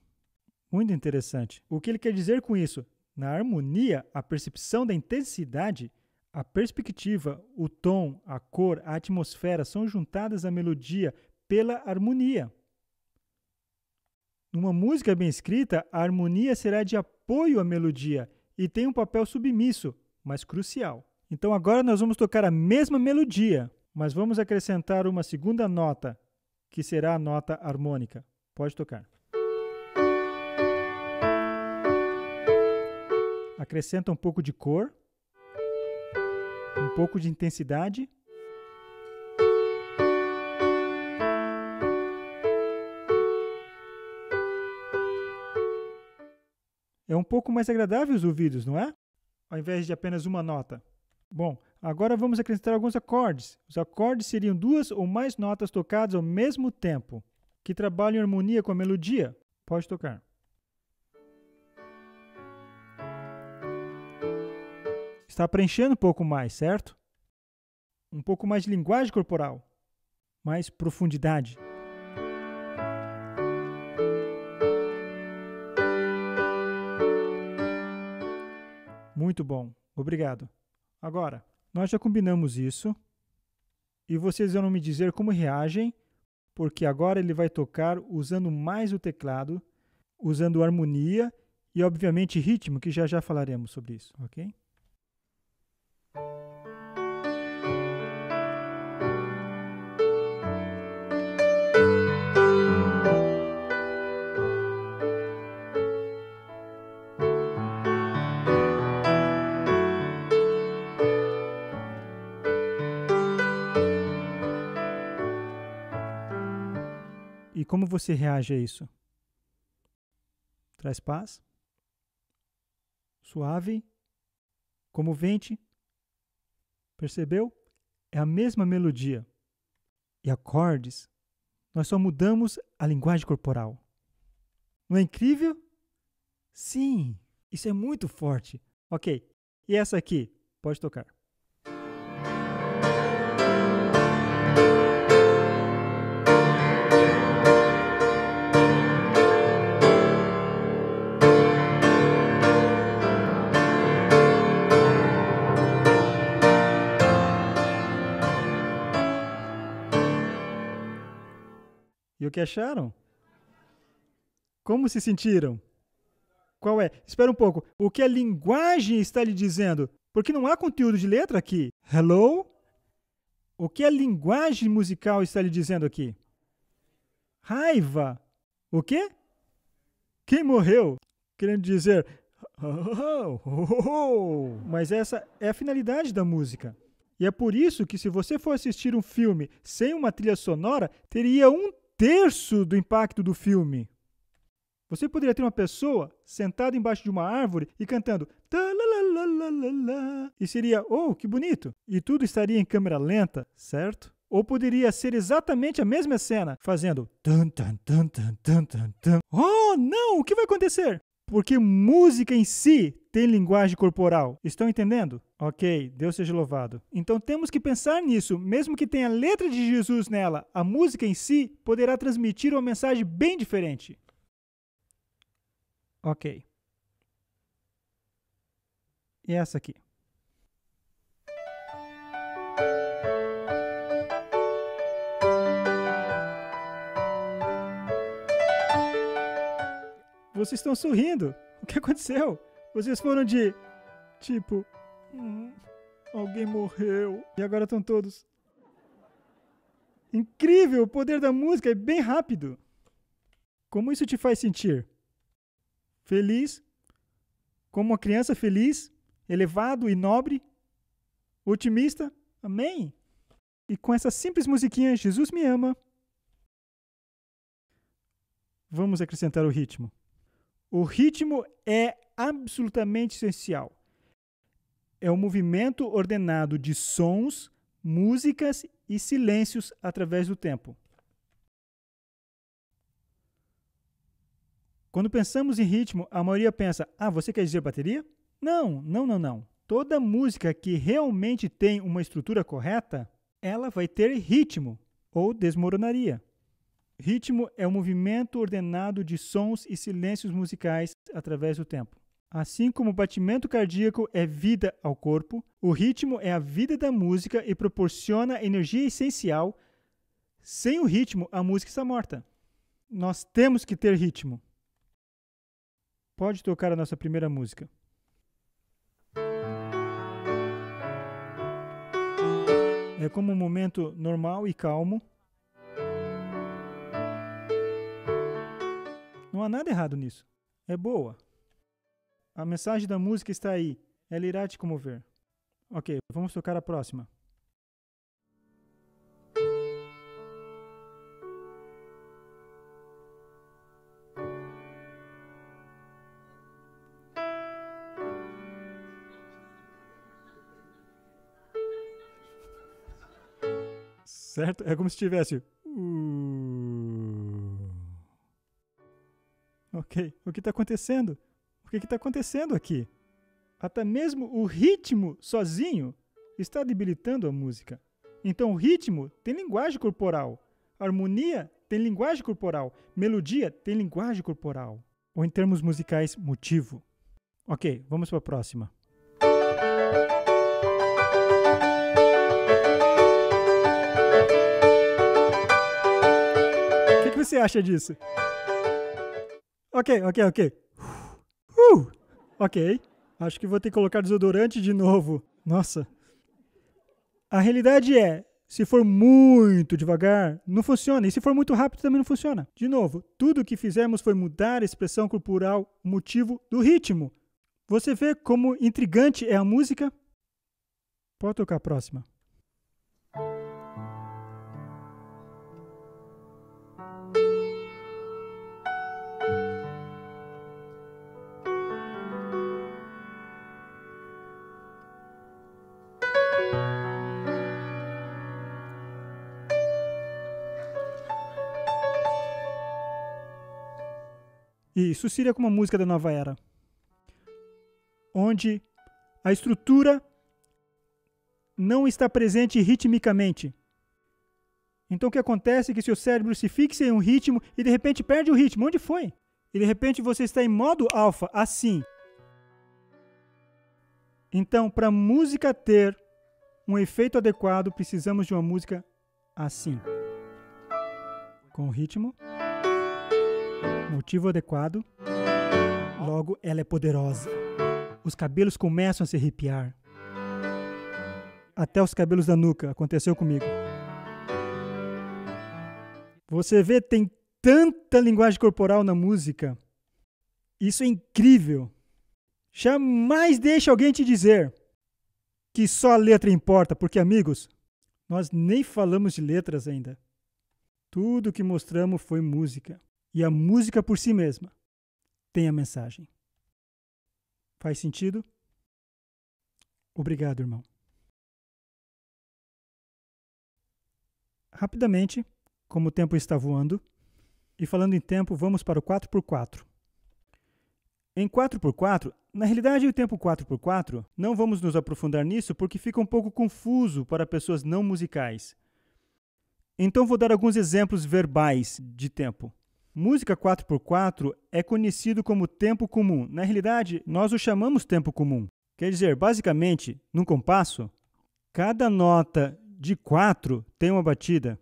Muito interessante. O que ele quer dizer com isso? Na harmonia, a percepção da intensidade, a perspectiva, o tom, a cor, a atmosfera são juntadas à melodia pela harmonia. Numa música bem escrita, a harmonia será de apoio à melodia e tem um papel submisso, mas crucial. Então agora nós vamos tocar a mesma melodia, mas vamos acrescentar uma segunda nota, que será a nota harmônica. Pode tocar. acrescenta um pouco de cor, um pouco de intensidade. É um pouco mais agradável os ouvidos, não é? Ao invés de apenas uma nota. Bom, agora vamos acrescentar alguns acordes. Os acordes seriam duas ou mais notas tocadas ao mesmo tempo, que trabalham em harmonia com a melodia. Pode tocar. está preenchendo um pouco mais, certo? Um pouco mais de linguagem corporal, mais profundidade. Muito bom, obrigado. Agora, nós já combinamos isso e vocês vão me dizer como reagem, porque agora ele vai tocar usando mais o teclado, usando harmonia e, obviamente, ritmo, que já já falaremos sobre isso, ok? E como você reage a isso? Traz paz? Suave? Comovente? Percebeu? É a mesma melodia. E acordes, nós só mudamos a linguagem corporal. Não é incrível? Sim, isso é muito forte. Ok, e essa aqui? Pode tocar. que acharam? Como se sentiram? Qual é? Espera um pouco. O que a linguagem está lhe dizendo? Porque não há conteúdo de letra aqui. Hello? O que a linguagem musical está lhe dizendo aqui? Raiva. O quê? Quem morreu? Querendo dizer. Oh, oh, oh. Mas essa é a finalidade da música. E é por isso que, se você for assistir um filme sem uma trilha sonora, teria um terço do impacto do filme. Você poderia ter uma pessoa sentada embaixo de uma árvore e cantando e seria, oh, que bonito! E tudo estaria em câmera lenta, certo? Ou poderia ser exatamente a mesma cena, fazendo tan tan tan tan tan tan. Oh, não! O que vai acontecer? porque música em si tem linguagem corporal. Estão entendendo? Ok, Deus seja louvado. Então temos que pensar nisso, mesmo que tenha a letra de Jesus nela, a música em si poderá transmitir uma mensagem bem diferente. Ok. E essa aqui. vocês estão sorrindo. O que aconteceu? Vocês foram de. Tipo. Hum, alguém morreu. E agora estão todos. Incrível! O poder da música é bem rápido. Como isso te faz sentir? Feliz? Como uma criança feliz, elevado e nobre? Otimista? Amém! E com essa simples musiquinha, Jesus me ama, vamos acrescentar o ritmo. O ritmo é absolutamente essencial. É um movimento ordenado de sons, músicas e silêncios através do tempo. Quando pensamos em ritmo, a maioria pensa: ah, você quer dizer bateria? Não, não, não, não. Toda música que realmente tem uma estrutura correta, ela vai ter ritmo ou desmoronaria. Ritmo é o um movimento ordenado de sons e silêncios musicais através do tempo. Assim como o batimento cardíaco é vida ao corpo, o ritmo é a vida da música e proporciona energia essencial. Sem o ritmo, a música está morta. Nós temos que ter ritmo. Pode tocar a nossa primeira música. É como um momento normal e calmo Não há nada errado nisso. É boa. A mensagem da música está aí. Ela irá te comover. Ok, vamos tocar a próxima. Certo? É como se tivesse. o que está acontecendo? O que está acontecendo aqui? Até mesmo o ritmo sozinho está debilitando a música. Então, o ritmo tem linguagem corporal, harmonia tem linguagem corporal, melodia tem linguagem corporal. Ou em termos musicais, motivo. Ok, vamos para a próxima. O que, que você acha disso? Ok, ok, ok. Uh, ok. Acho que vou ter que colocar desodorante de novo. Nossa. A realidade é, se for muito devagar, não funciona. E se for muito rápido, também não funciona. De novo, tudo o que fizemos foi mudar a expressão corporal, o motivo do ritmo. Você vê como intrigante é a música? Pode tocar a próxima. Isso seria como uma música da nova era, onde a estrutura não está presente ritmicamente. Então o que acontece é que seu cérebro se fixa em um ritmo e de repente perde o ritmo. Onde foi? E de repente você está em modo alfa, assim. Então, para música ter um efeito adequado, precisamos de uma música assim. Com ritmo motivo adequado, logo ela é poderosa. Os cabelos começam a se arrepiar. Até os cabelos da nuca, aconteceu comigo. Você vê, tem tanta linguagem corporal na música. Isso é incrível. Jamais deixe alguém te dizer que só a letra importa, porque, amigos, nós nem falamos de letras ainda. Tudo que mostramos foi música. E a música por si mesma tem a mensagem. Faz sentido? Obrigado, irmão. Rapidamente, como o tempo está voando, e falando em tempo, vamos para o 4x4. Em 4x4, na realidade, o tempo 4x4, não vamos nos aprofundar nisso porque fica um pouco confuso para pessoas não musicais. Então vou dar alguns exemplos verbais de tempo. Música 4x4 é conhecido como tempo comum. Na realidade, nós o chamamos tempo comum. Quer dizer, basicamente, num compasso, cada nota de 4 tem uma batida.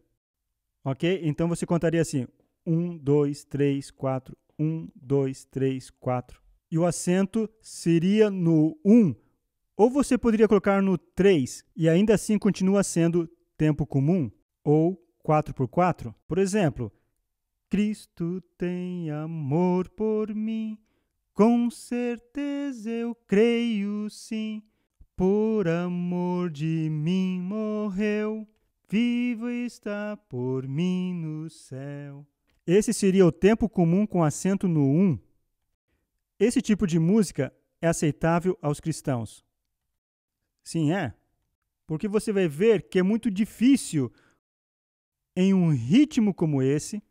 Ok? Então você contaria assim: 1, 2, 3, 4, 1, 2, 3, 4. E o acento seria no 1, ou você poderia colocar no 3 e ainda assim continua sendo tempo comum, ou 4 x 4. Por exemplo, Cristo tem amor por mim, com certeza eu creio sim. Por amor de mim morreu, vivo está por mim no céu. Esse seria o tempo comum com acento no um. Esse tipo de música é aceitável aos cristãos. Sim, é. Porque você vai ver que é muito difícil, em um ritmo como esse,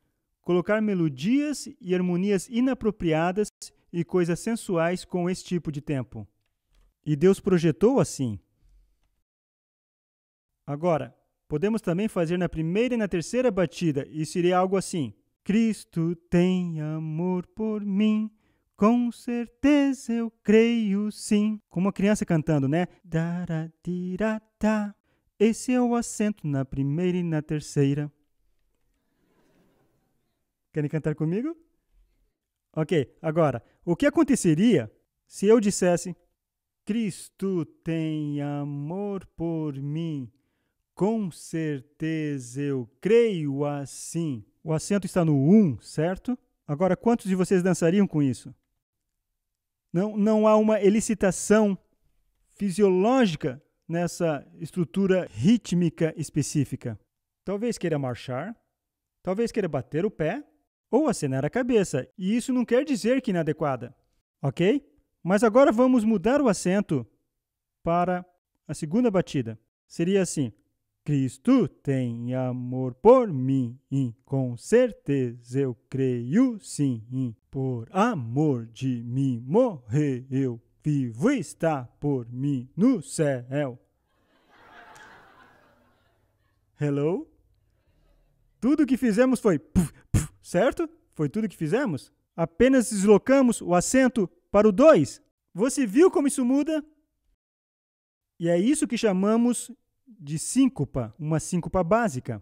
Colocar melodias e harmonias inapropriadas e coisas sensuais com esse tipo de tempo. E Deus projetou assim. Agora, podemos também fazer na primeira e na terceira batida, e seria algo assim: Cristo tem amor por mim. Com certeza eu creio sim. Como uma criança cantando, né? Tá. Esse é o acento na primeira e na terceira. Querem cantar comigo? Ok, agora, o que aconteceria se eu dissesse: Cristo tem amor por mim, com certeza eu creio assim. O acento está no um, certo? Agora, quantos de vocês dançariam com isso? Não, não há uma elicitação fisiológica nessa estrutura rítmica específica. Talvez queira marchar, talvez queira bater o pé, ou acenar a cabeça, e isso não quer dizer que inadequada, ok? Mas agora vamos mudar o acento para a segunda batida. Seria assim: Cristo tem amor por mim, com certeza eu creio sim. Por amor de mim morreu, vivo está por mim no céu. Hello? Tudo que fizemos foi. Puf, puf, certo? Foi tudo que fizemos? Apenas deslocamos o acento para o 2. Você viu como isso muda? E é isso que chamamos de síncopa, uma síncopa básica.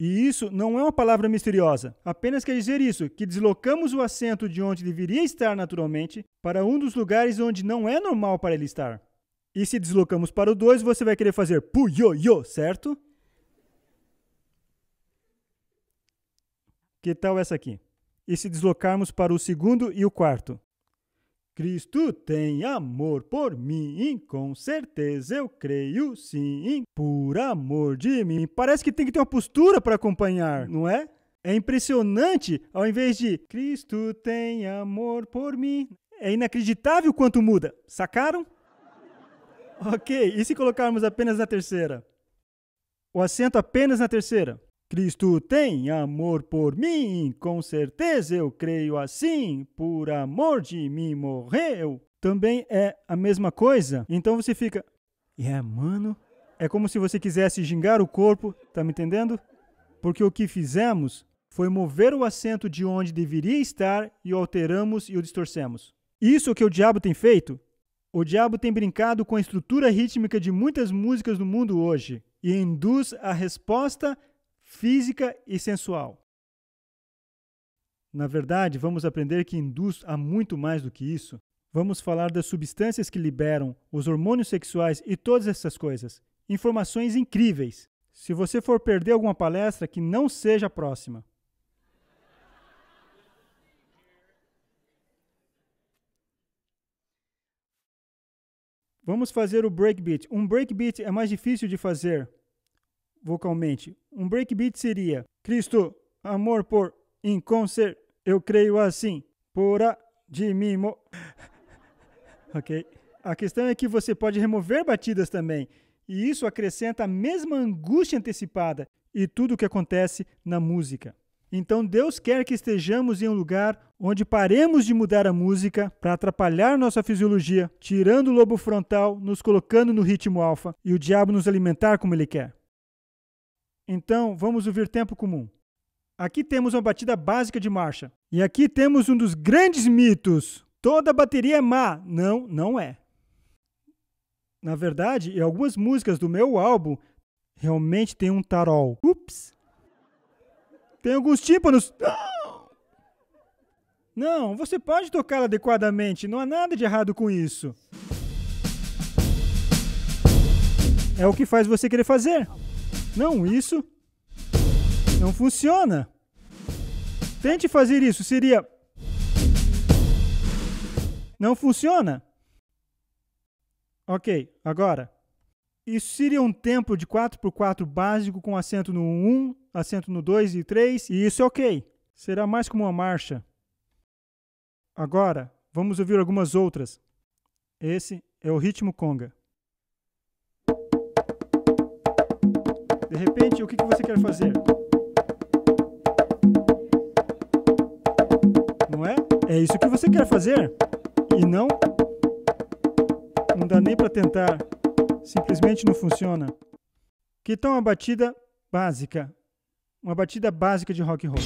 E isso não é uma palavra misteriosa. Apenas quer dizer isso, que deslocamos o acento de onde deveria estar naturalmente para um dos lugares onde não é normal para ele estar. E se deslocamos para o 2, você vai querer fazer pu-yo-yo, certo? Que tal essa aqui? E se deslocarmos para o segundo e o quarto? Cristo tem amor por mim, com certeza eu creio sim, por amor de mim. Parece que tem que ter uma postura para acompanhar, não é? É impressionante, ao invés de Cristo tem amor por mim. É inacreditável o quanto muda, sacaram? ok, e se colocarmos apenas na terceira? O acento apenas na terceira? Cristo tem amor por mim, com certeza eu creio assim, por amor de mim morreu. Também é a mesma coisa. Então você fica, é, yeah, mano, é como se você quisesse gingar o corpo, tá me entendendo? Porque o que fizemos foi mover o assento de onde deveria estar e o alteramos e o distorcemos. Isso o que o diabo tem feito? O diabo tem brincado com a estrutura rítmica de muitas músicas no mundo hoje e induz a resposta física e sensual. Na verdade, vamos aprender que induz há muito mais do que isso. Vamos falar das substâncias que liberam, os hormônios sexuais e todas essas coisas. Informações incríveis. Se você for perder alguma palestra, que não seja a próxima. Vamos fazer o breakbeat. Um breakbeat é mais difícil de fazer, vocalmente. Um breakbeat seria Cristo, amor por inconser, eu creio assim, pora de mimo. ok. A questão é que você pode remover batidas também, e isso acrescenta a mesma angústia antecipada e tudo o que acontece na música. Então Deus quer que estejamos em um lugar onde paremos de mudar a música para atrapalhar nossa fisiologia, tirando o lobo frontal, nos colocando no ritmo alfa e o diabo nos alimentar como ele quer. Então, vamos ouvir tempo comum. Aqui temos uma batida básica de marcha. E aqui temos um dos grandes mitos. Toda bateria é má. Não, não é. Na verdade, em algumas músicas do meu álbum, realmente tem um tarol. Ups! Tem alguns tímpanos. Não, você pode tocá-la adequadamente, não há nada de errado com isso. É o que faz você querer fazer. Não, isso não funciona. Tente fazer isso, seria. Não funciona. Ok, agora. Isso seria um tempo de 4x4 básico com acento no 1, acento no 2 e 3, e isso é ok. Será mais como uma marcha. Agora, vamos ouvir algumas outras. Esse é o ritmo conga. De repente, o que, que você quer fazer? Não é? É isso que você quer fazer. E não. Não dá nem para tentar. Simplesmente não funciona. Que tal uma batida básica? Uma batida básica de rock and roll.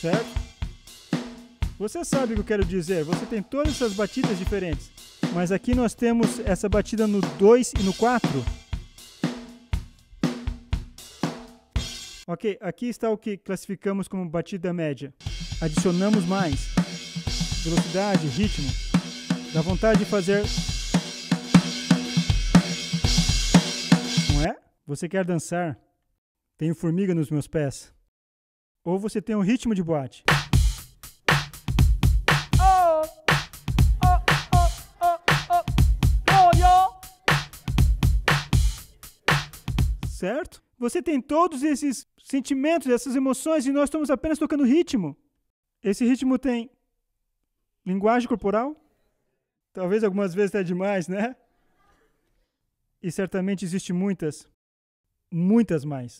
certo? Você sabe o que eu quero dizer, você tem todas essas batidas diferentes. Mas aqui nós temos essa batida no 2 e no 4. Ok, aqui está o que classificamos como batida média. Adicionamos mais velocidade, ritmo. Dá vontade de fazer. Não é? Você quer dançar? Tenho formiga nos meus pés. Ou você tem um ritmo de boate. certo? Você tem todos esses sentimentos, essas emoções e nós estamos apenas tocando ritmo. Esse ritmo tem linguagem corporal, talvez algumas vezes até demais, né? E certamente existe muitas, muitas mais,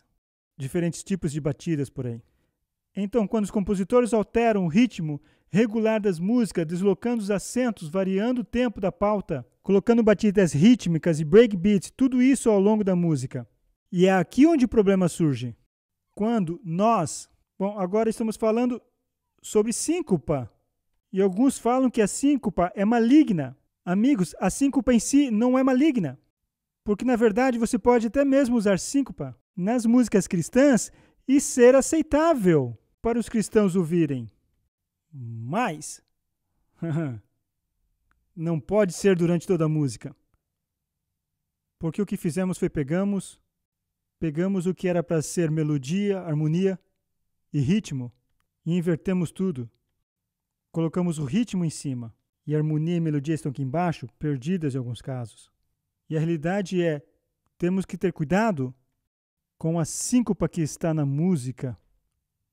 diferentes tipos de batidas por aí. Então, quando os compositores alteram o ritmo regular das músicas, deslocando os acentos, variando o tempo da pauta, colocando batidas rítmicas e breakbeats, tudo isso ao longo da música, e é aqui onde o problema surge. Quando nós. Bom, agora estamos falando sobre síncopa. E alguns falam que a síncopa é maligna. Amigos, a síncopa em si não é maligna. Porque, na verdade, você pode até mesmo usar síncopa nas músicas cristãs e ser aceitável para os cristãos ouvirem. Mas. não pode ser durante toda a música. Porque o que fizemos foi pegamos Pegamos o que era para ser melodia, harmonia e ritmo e invertemos tudo. Colocamos o ritmo em cima e harmonia e melodia estão aqui embaixo, perdidas em alguns casos. E a realidade é: temos que ter cuidado com a síncopa que está na música.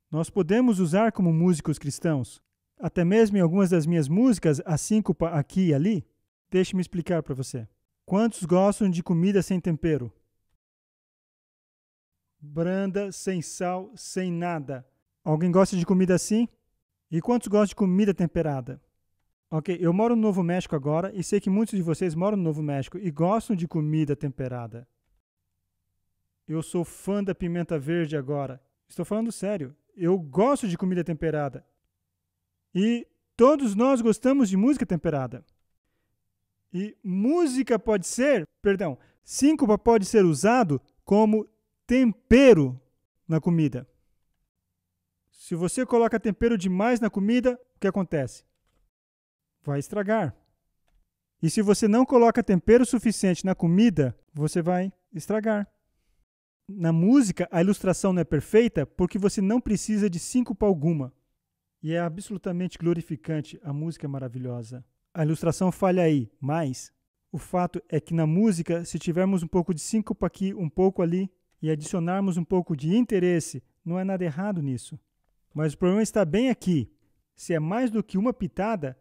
Nós podemos usar como músicos cristãos. Até mesmo em algumas das minhas músicas, a síncopa aqui e ali. Deixe-me explicar para você. Quantos gostam de comida sem tempero? branda, sem sal, sem nada. Alguém gosta de comida assim? E quantos gostam de comida temperada? Ok, eu moro no Novo México agora e sei que muitos de vocês moram no Novo México e gostam de comida temperada. Eu sou fã da pimenta verde agora. Estou falando sério. Eu gosto de comida temperada. E todos nós gostamos de música temperada. E música pode ser, perdão, síncopa pode ser usado como tempero na comida. Se você coloca tempero demais na comida, o que acontece? Vai estragar. E se você não coloca tempero suficiente na comida, você vai estragar. Na música, a ilustração não é perfeita porque você não precisa de síncopa alguma. E é absolutamente glorificante, a música é maravilhosa. A ilustração falha aí, mas o fato é que na música, se tivermos um pouco de síncopa aqui, um pouco ali, e adicionarmos um pouco de interesse, não é nada errado nisso. Mas o problema está bem aqui. Se é mais do que uma pitada,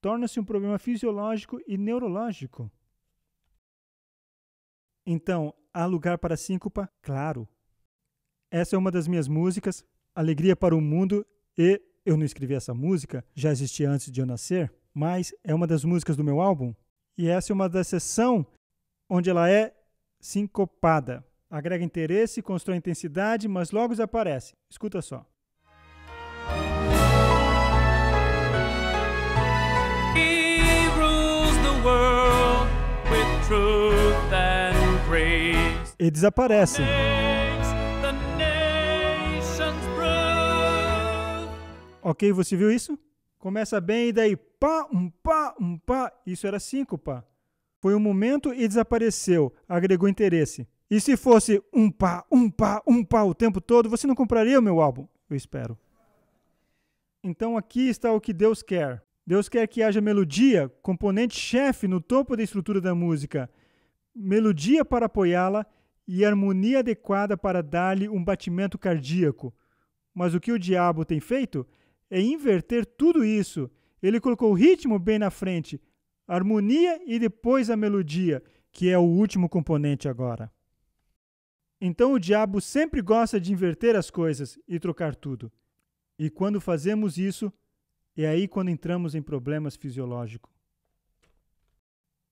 torna-se um problema fisiológico e neurológico. Então, há lugar para síncopa? Claro. Essa é uma das minhas músicas, Alegria para o Mundo, e eu não escrevi essa música, já existia antes de eu nascer, mas é uma das músicas do meu álbum. E essa é uma da sessão onde ela é sincopada agrega interesse, constrói intensidade, mas logo desaparece. Escuta só. E desaparece. Ok, você viu isso? Começa bem e daí pá, um pá, um pá. Isso era síncopa. Foi um momento e desapareceu, agregou interesse. E se fosse um pá, um pá, um pá o tempo todo, você não compraria o meu álbum, eu espero. Então aqui está o que Deus quer. Deus quer que haja melodia, componente chefe no topo da estrutura da música, melodia para apoiá-la e harmonia adequada para dar-lhe um batimento cardíaco. Mas o que o diabo tem feito é inverter tudo isso. Ele colocou o ritmo bem na frente, harmonia e depois a melodia, que é o último componente agora. Então o diabo sempre gosta de inverter as coisas e trocar tudo. E quando fazemos isso, é aí quando entramos em problemas fisiológicos.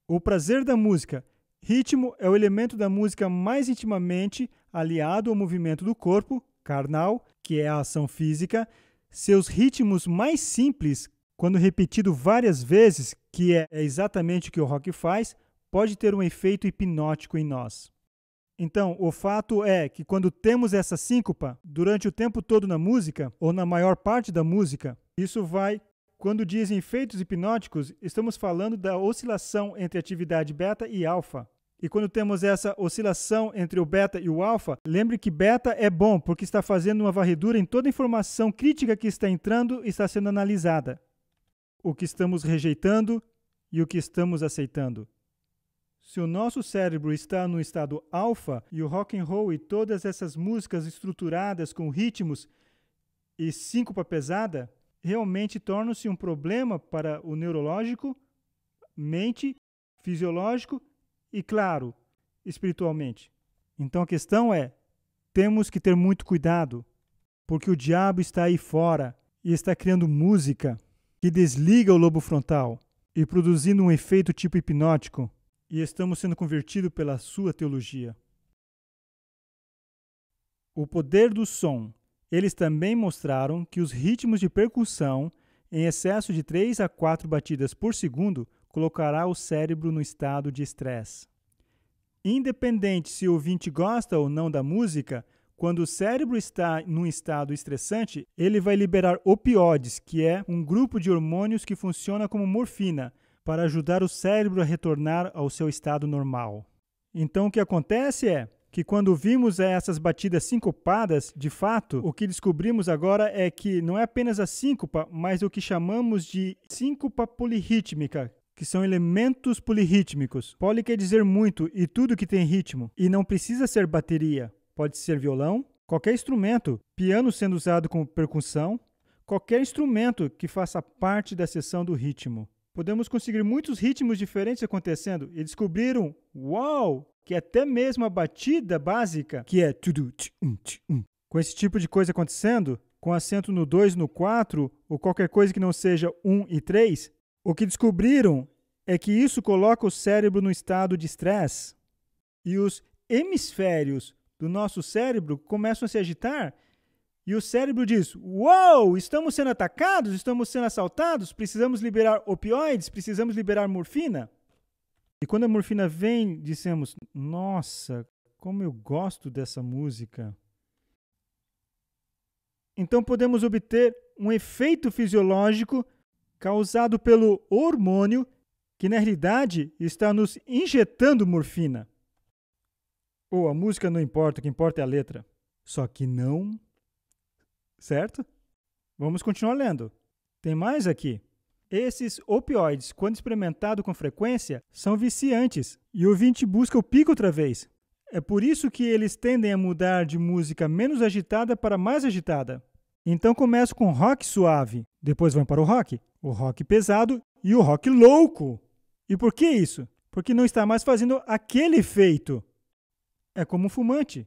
O prazer da música. Ritmo é o elemento da música mais intimamente aliado ao movimento do corpo, carnal, que é a ação física. Seus ritmos mais simples, quando repetido várias vezes, que é exatamente o que o rock faz, pode ter um efeito hipnótico em nós. Então, o fato é que quando temos essa síncopa durante o tempo todo na música, ou na maior parte da música, isso vai. Quando dizem efeitos hipnóticos, estamos falando da oscilação entre atividade beta e alfa. E quando temos essa oscilação entre o beta e o alfa, lembre que beta é bom porque está fazendo uma varredura em toda a informação crítica que está entrando e está sendo analisada. O que estamos rejeitando e o que estamos aceitando. Se o nosso cérebro está no estado alfa e o rock and roll e todas essas músicas estruturadas com ritmos e síncopa pesada realmente torna se um problema para o neurológico, mente, fisiológico e, claro, espiritualmente. Então a questão é: temos que ter muito cuidado, porque o diabo está aí fora e está criando música que desliga o lobo frontal e produzindo um efeito tipo hipnótico e estamos sendo convertidos pela sua teologia. O poder do som. Eles também mostraram que os ritmos de percussão, em excesso de 3 a 4 batidas por segundo, colocará o cérebro no estado de estresse. Independente se o ouvinte gosta ou não da música, quando o cérebro está num estado estressante, ele vai liberar opioides, que é um grupo de hormônios que funciona como morfina para ajudar o cérebro a retornar ao seu estado normal. Então, o que acontece é que quando vimos essas batidas sincopadas, de fato, o que descobrimos agora é que não é apenas a síncopa, mas o que chamamos de síncopa polirrítmica, que são elementos polirrítmicos. Poli quer dizer muito e tudo que tem ritmo, e não precisa ser bateria, pode ser violão, qualquer instrumento, piano sendo usado como percussão, qualquer instrumento que faça parte da seção do ritmo. Podemos conseguir muitos ritmos diferentes acontecendo e descobriram, uau, que é até mesmo a batida básica, que é com esse tipo de coisa acontecendo, com acento no 2, no 4 ou qualquer coisa que não seja 1 um e 3, o que descobriram é que isso coloca o cérebro no estado de estresse e os hemisférios do nosso cérebro começam a se agitar e o cérebro diz: Uou, estamos sendo atacados, estamos sendo assaltados, precisamos liberar opioides, precisamos liberar morfina. E quando a morfina vem, dissemos: Nossa, como eu gosto dessa música. Então podemos obter um efeito fisiológico causado pelo hormônio que, na realidade, está nos injetando morfina. Ou oh, a música não importa, o que importa é a letra. Só que não certo? Vamos continuar lendo. Tem mais aqui. Esses opioides, quando experimentado com frequência, são viciantes e o ouvinte busca o pico outra vez. É por isso que eles tendem a mudar de música menos agitada para mais agitada. Então começa com rock suave, depois vão para o rock, o rock pesado e o rock louco. E por que isso? Porque não está mais fazendo aquele efeito. É como um fumante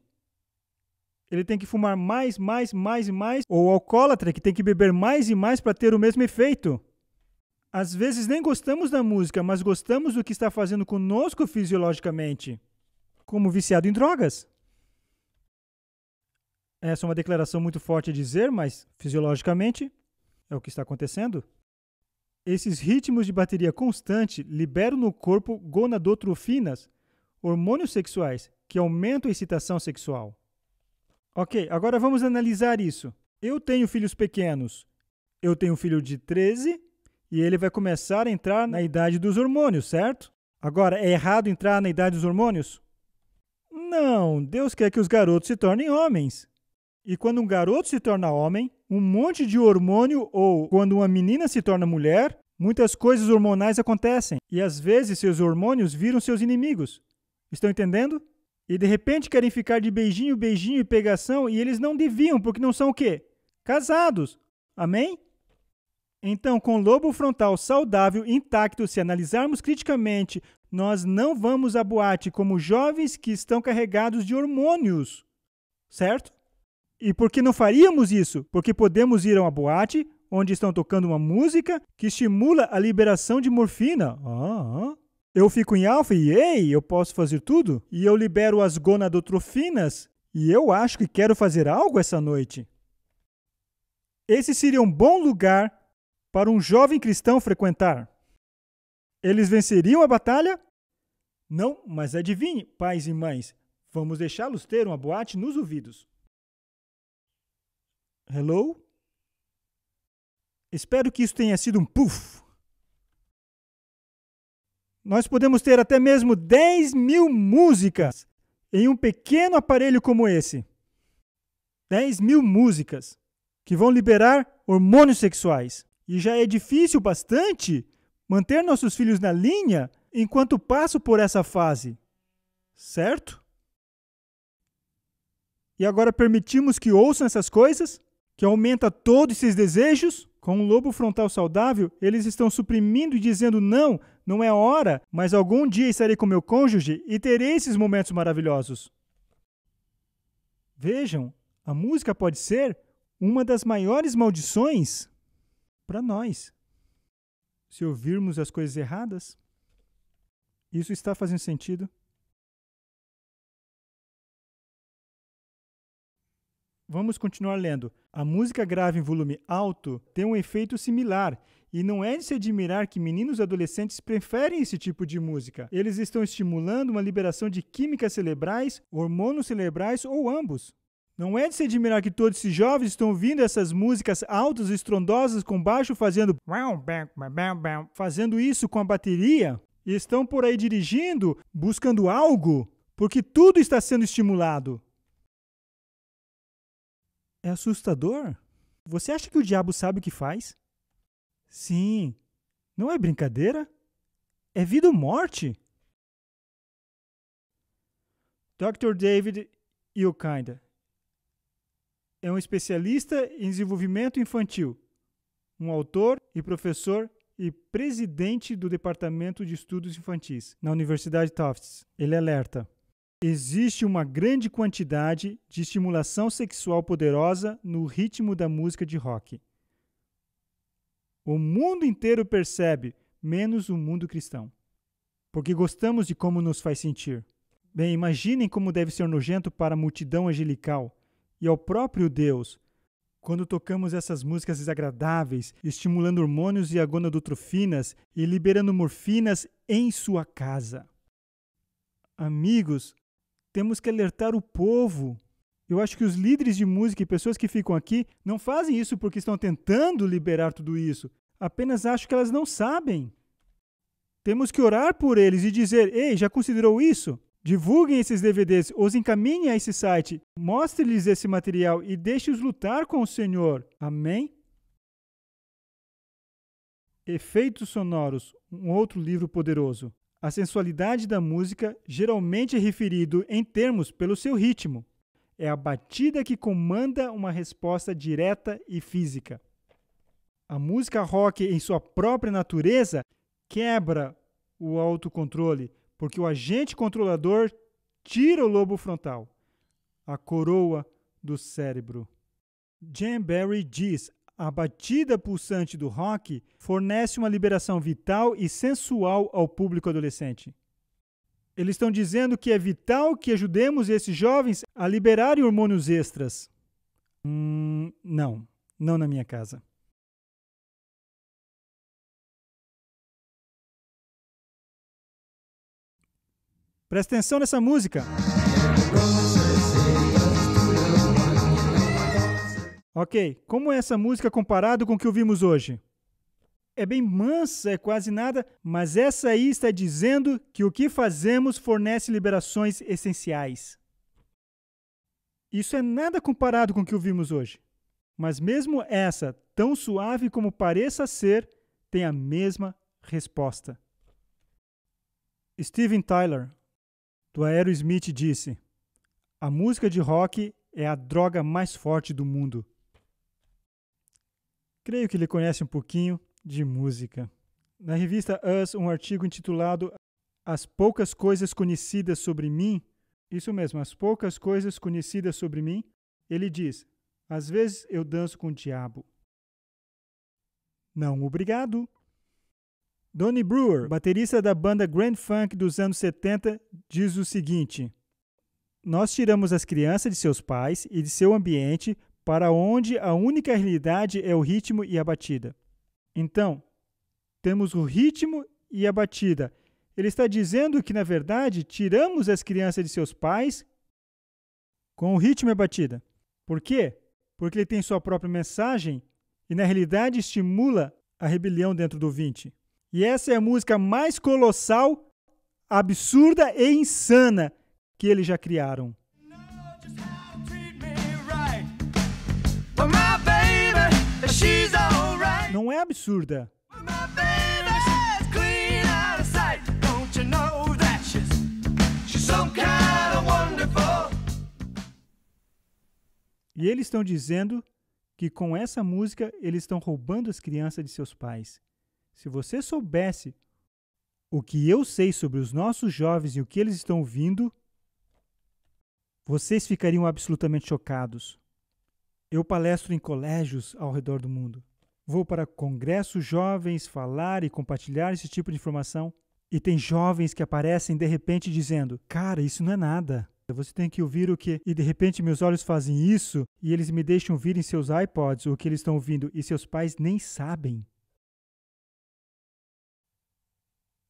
ele tem que fumar mais, mais, mais e mais, ou o alcoólatra que tem que beber mais e mais para ter o mesmo efeito. Às vezes nem gostamos da música, mas gostamos do que está fazendo conosco fisiologicamente, como viciado em drogas. Essa é uma declaração muito forte a dizer, mas fisiologicamente é o que está acontecendo. Esses ritmos de bateria constante liberam no corpo gonadotrofinas, hormônios sexuais, que aumentam a excitação sexual. Ok, agora vamos analisar isso. Eu tenho filhos pequenos. Eu tenho um filho de 13 e ele vai começar a entrar na idade dos hormônios, certo? Agora, é errado entrar na idade dos hormônios? Não, Deus quer que os garotos se tornem homens. E quando um garoto se torna homem, um monte de hormônio, ou quando uma menina se torna mulher, muitas coisas hormonais acontecem. E às vezes seus hormônios viram seus inimigos. Estão entendendo? E de repente querem ficar de beijinho, beijinho e pegação e eles não deviam, porque não são o quê? Casados. Amém? Então, com o lobo frontal saudável intacto, se analisarmos criticamente, nós não vamos à boate como jovens que estão carregados de hormônios. Certo? E por que não faríamos isso? Porque podemos ir a uma boate onde estão tocando uma música que estimula a liberação de morfina. Ah, ah. Eu fico em alfa e ei, eu posso fazer tudo? E eu libero as gonadotrofinas e eu acho que quero fazer algo essa noite. Esse seria um bom lugar para um jovem cristão frequentar. Eles venceriam a batalha? Não, mas adivinhe, pais e mães, vamos deixá-los ter uma boate nos ouvidos. Hello? Espero que isso tenha sido um puff. Nós podemos ter até mesmo 10 mil músicas em um pequeno aparelho como esse. 10 mil músicas que vão liberar hormônios sexuais. E já é difícil bastante manter nossos filhos na linha enquanto passo por essa fase, certo? E agora permitimos que ouçam essas coisas, que aumenta todos esses desejos? Com um lobo frontal saudável, eles estão suprimindo e dizendo não não é hora, mas algum dia estarei com meu cônjuge e terei esses momentos maravilhosos. Vejam, a música pode ser uma das maiores maldições para nós. Se ouvirmos as coisas erradas, isso está fazendo sentido? Vamos continuar lendo. A música grave em volume alto tem um efeito similar e não é de se admirar que meninos e adolescentes preferem esse tipo de música. Eles estão estimulando uma liberação de químicas cerebrais, hormônios cerebrais ou ambos. Não é de se admirar que todos esses jovens estão ouvindo essas músicas altas, estrondosas, com baixo fazendo fazendo isso com a bateria e estão por aí dirigindo, buscando algo, porque tudo está sendo estimulado. É assustador? Você acha que o diabo sabe o que faz? Sim, não é brincadeira? É vida ou morte? Dr. David Yokinda é um especialista em desenvolvimento infantil, um autor e professor e presidente do Departamento de Estudos Infantis na Universidade Tufts. Ele alerta: Existe uma grande quantidade de estimulação sexual poderosa no ritmo da música de rock. O mundo inteiro percebe, menos o mundo cristão. Porque gostamos de como nos faz sentir. Bem, imaginem como deve ser nojento para a multidão angelical e ao próprio Deus quando tocamos essas músicas desagradáveis, estimulando hormônios e agonadotrofinas e liberando morfinas em sua casa. Amigos, temos que alertar o povo eu acho que os líderes de música e pessoas que ficam aqui não fazem isso porque estão tentando liberar tudo isso. Apenas acho que elas não sabem. Temos que orar por eles e dizer: ei, já considerou isso? Divulguem esses DVDs, os encaminhe a esse site, mostre-lhes esse material e deixe-os lutar com o Senhor. Amém? Efeitos Sonoros, um outro livro poderoso. A sensualidade da música geralmente é referido em termos pelo seu ritmo. É a batida que comanda uma resposta direta e física. A música rock, em sua própria natureza, quebra o autocontrole, porque o agente controlador tira o lobo frontal, a coroa do cérebro. Jan Barry diz: a batida pulsante do rock fornece uma liberação vital e sensual ao público adolescente. Eles estão dizendo que é vital que ajudemos esses jovens a liberarem hormônios extras. Hum, não, não na minha casa. Presta atenção nessa música. Ok, como é essa música comparado com o que ouvimos hoje? é bem mansa, é quase nada, mas essa aí está dizendo que o que fazemos fornece liberações essenciais. Isso é nada comparado com o que ouvimos hoje. Mas mesmo essa, tão suave como pareça ser, tem a mesma resposta. Steven Tyler, do Aerosmith, disse: A música de rock é a droga mais forte do mundo. Creio que ele conhece um pouquinho de música. Na revista Us, um artigo intitulado As Poucas Coisas Conhecidas sobre Mim, isso mesmo, As Poucas Coisas Conhecidas sobre Mim, ele diz: Às vezes eu danço com o diabo. Não, obrigado. Donnie Brewer, baterista da banda Grand Funk dos anos 70, diz o seguinte: Nós tiramos as crianças de seus pais e de seu ambiente para onde a única realidade é o ritmo e a batida. Então, temos o ritmo e a batida. Ele está dizendo que, na verdade, tiramos as crianças de seus pais com o ritmo e a batida. Por quê? Porque ele tem sua própria mensagem e, na realidade, estimula a rebelião dentro do ouvinte. E essa é a música mais colossal, absurda e insana que eles já criaram. Não, não é absurda. E eles estão dizendo que com essa música eles estão roubando as crianças de seus pais. Se você soubesse o que eu sei sobre os nossos jovens e o que eles estão ouvindo, vocês ficariam absolutamente chocados. Eu palestro em colégios ao redor do mundo vou para congressos jovens falar e compartilhar esse tipo de informação. E tem jovens que aparecem de repente dizendo: Cara, isso não é nada. Você tem que ouvir o que. E de repente meus olhos fazem isso e eles me deixam ouvir em seus iPods o que eles estão ouvindo e seus pais nem sabem.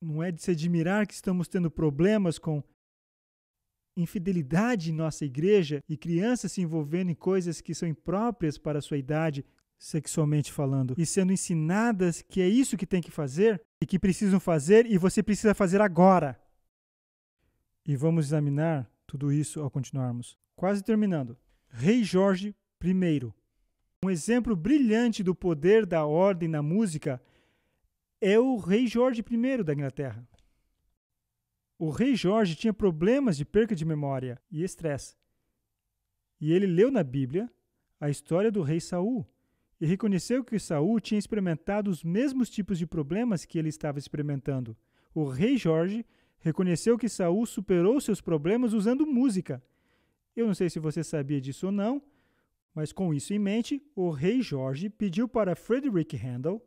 Não é de se admirar que estamos tendo problemas com infidelidade em nossa igreja e crianças se envolvendo em coisas que são impróprias para a sua idade sexualmente falando, e sendo ensinadas que é isso que tem que fazer e que precisam fazer e você precisa fazer agora. E vamos examinar tudo isso ao continuarmos. Quase terminando. Rei Jorge I. Um exemplo brilhante do poder da ordem na música é o Rei Jorge I da Inglaterra. O Rei Jorge tinha problemas de perca de memória e estresse. E ele leu na Bíblia a história do rei Saul, e reconheceu que Saul tinha experimentado os mesmos tipos de problemas que ele estava experimentando. O rei Jorge reconheceu que Saul superou seus problemas usando música. Eu não sei se você sabia disso ou não, mas com isso em mente, o rei Jorge pediu para Frederick Handel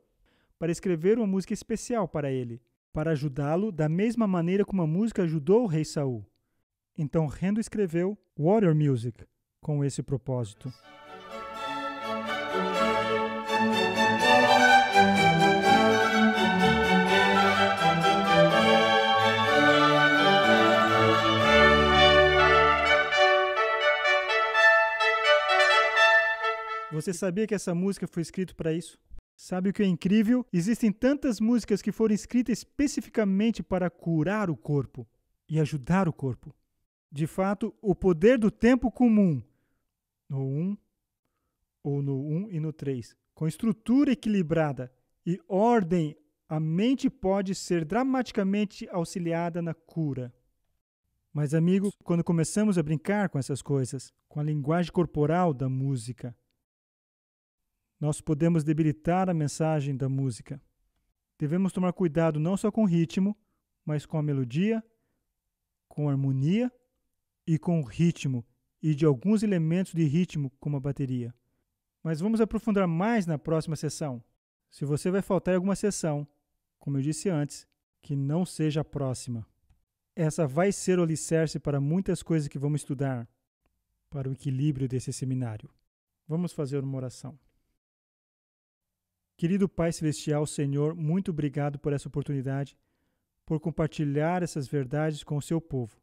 para escrever uma música especial para ele, para ajudá-lo da mesma maneira como a música ajudou o rei Saul. Então Handel escreveu Warrior Music com esse propósito. Você sabia que essa música foi escrita para isso? Sabe o que é incrível? Existem tantas músicas que foram escritas especificamente para curar o corpo e ajudar o corpo. De fato, o poder do tempo comum, no 1 ou no 1 e no 3, com estrutura equilibrada e ordem, a mente pode ser dramaticamente auxiliada na cura. Mas, amigo, quando começamos a brincar com essas coisas, com a linguagem corporal da música, nós podemos debilitar a mensagem da música. Devemos tomar cuidado não só com o ritmo, mas com a melodia, com a harmonia e com o ritmo e de alguns elementos de ritmo, como a bateria. Mas vamos aprofundar mais na próxima sessão. Se você vai faltar alguma sessão, como eu disse antes, que não seja a próxima. Essa vai ser o alicerce para muitas coisas que vamos estudar para o equilíbrio desse seminário. Vamos fazer uma oração. Querido Pai Celestial, Senhor, muito obrigado por essa oportunidade, por compartilhar essas verdades com o seu povo.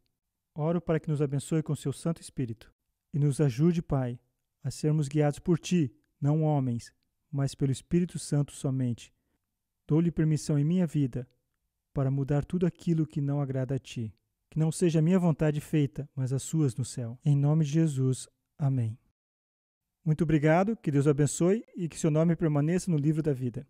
Oro para que nos abençoe com seu Santo Espírito e nos ajude, Pai, a sermos guiados por Ti, não homens, mas pelo Espírito Santo somente. Dou-lhe permissão em minha vida para mudar tudo aquilo que não agrada a Ti. Que não seja a minha vontade feita, mas as Suas no céu. Em nome de Jesus. Amém. Muito obrigado, que Deus o abençoe e que seu nome permaneça no livro da vida.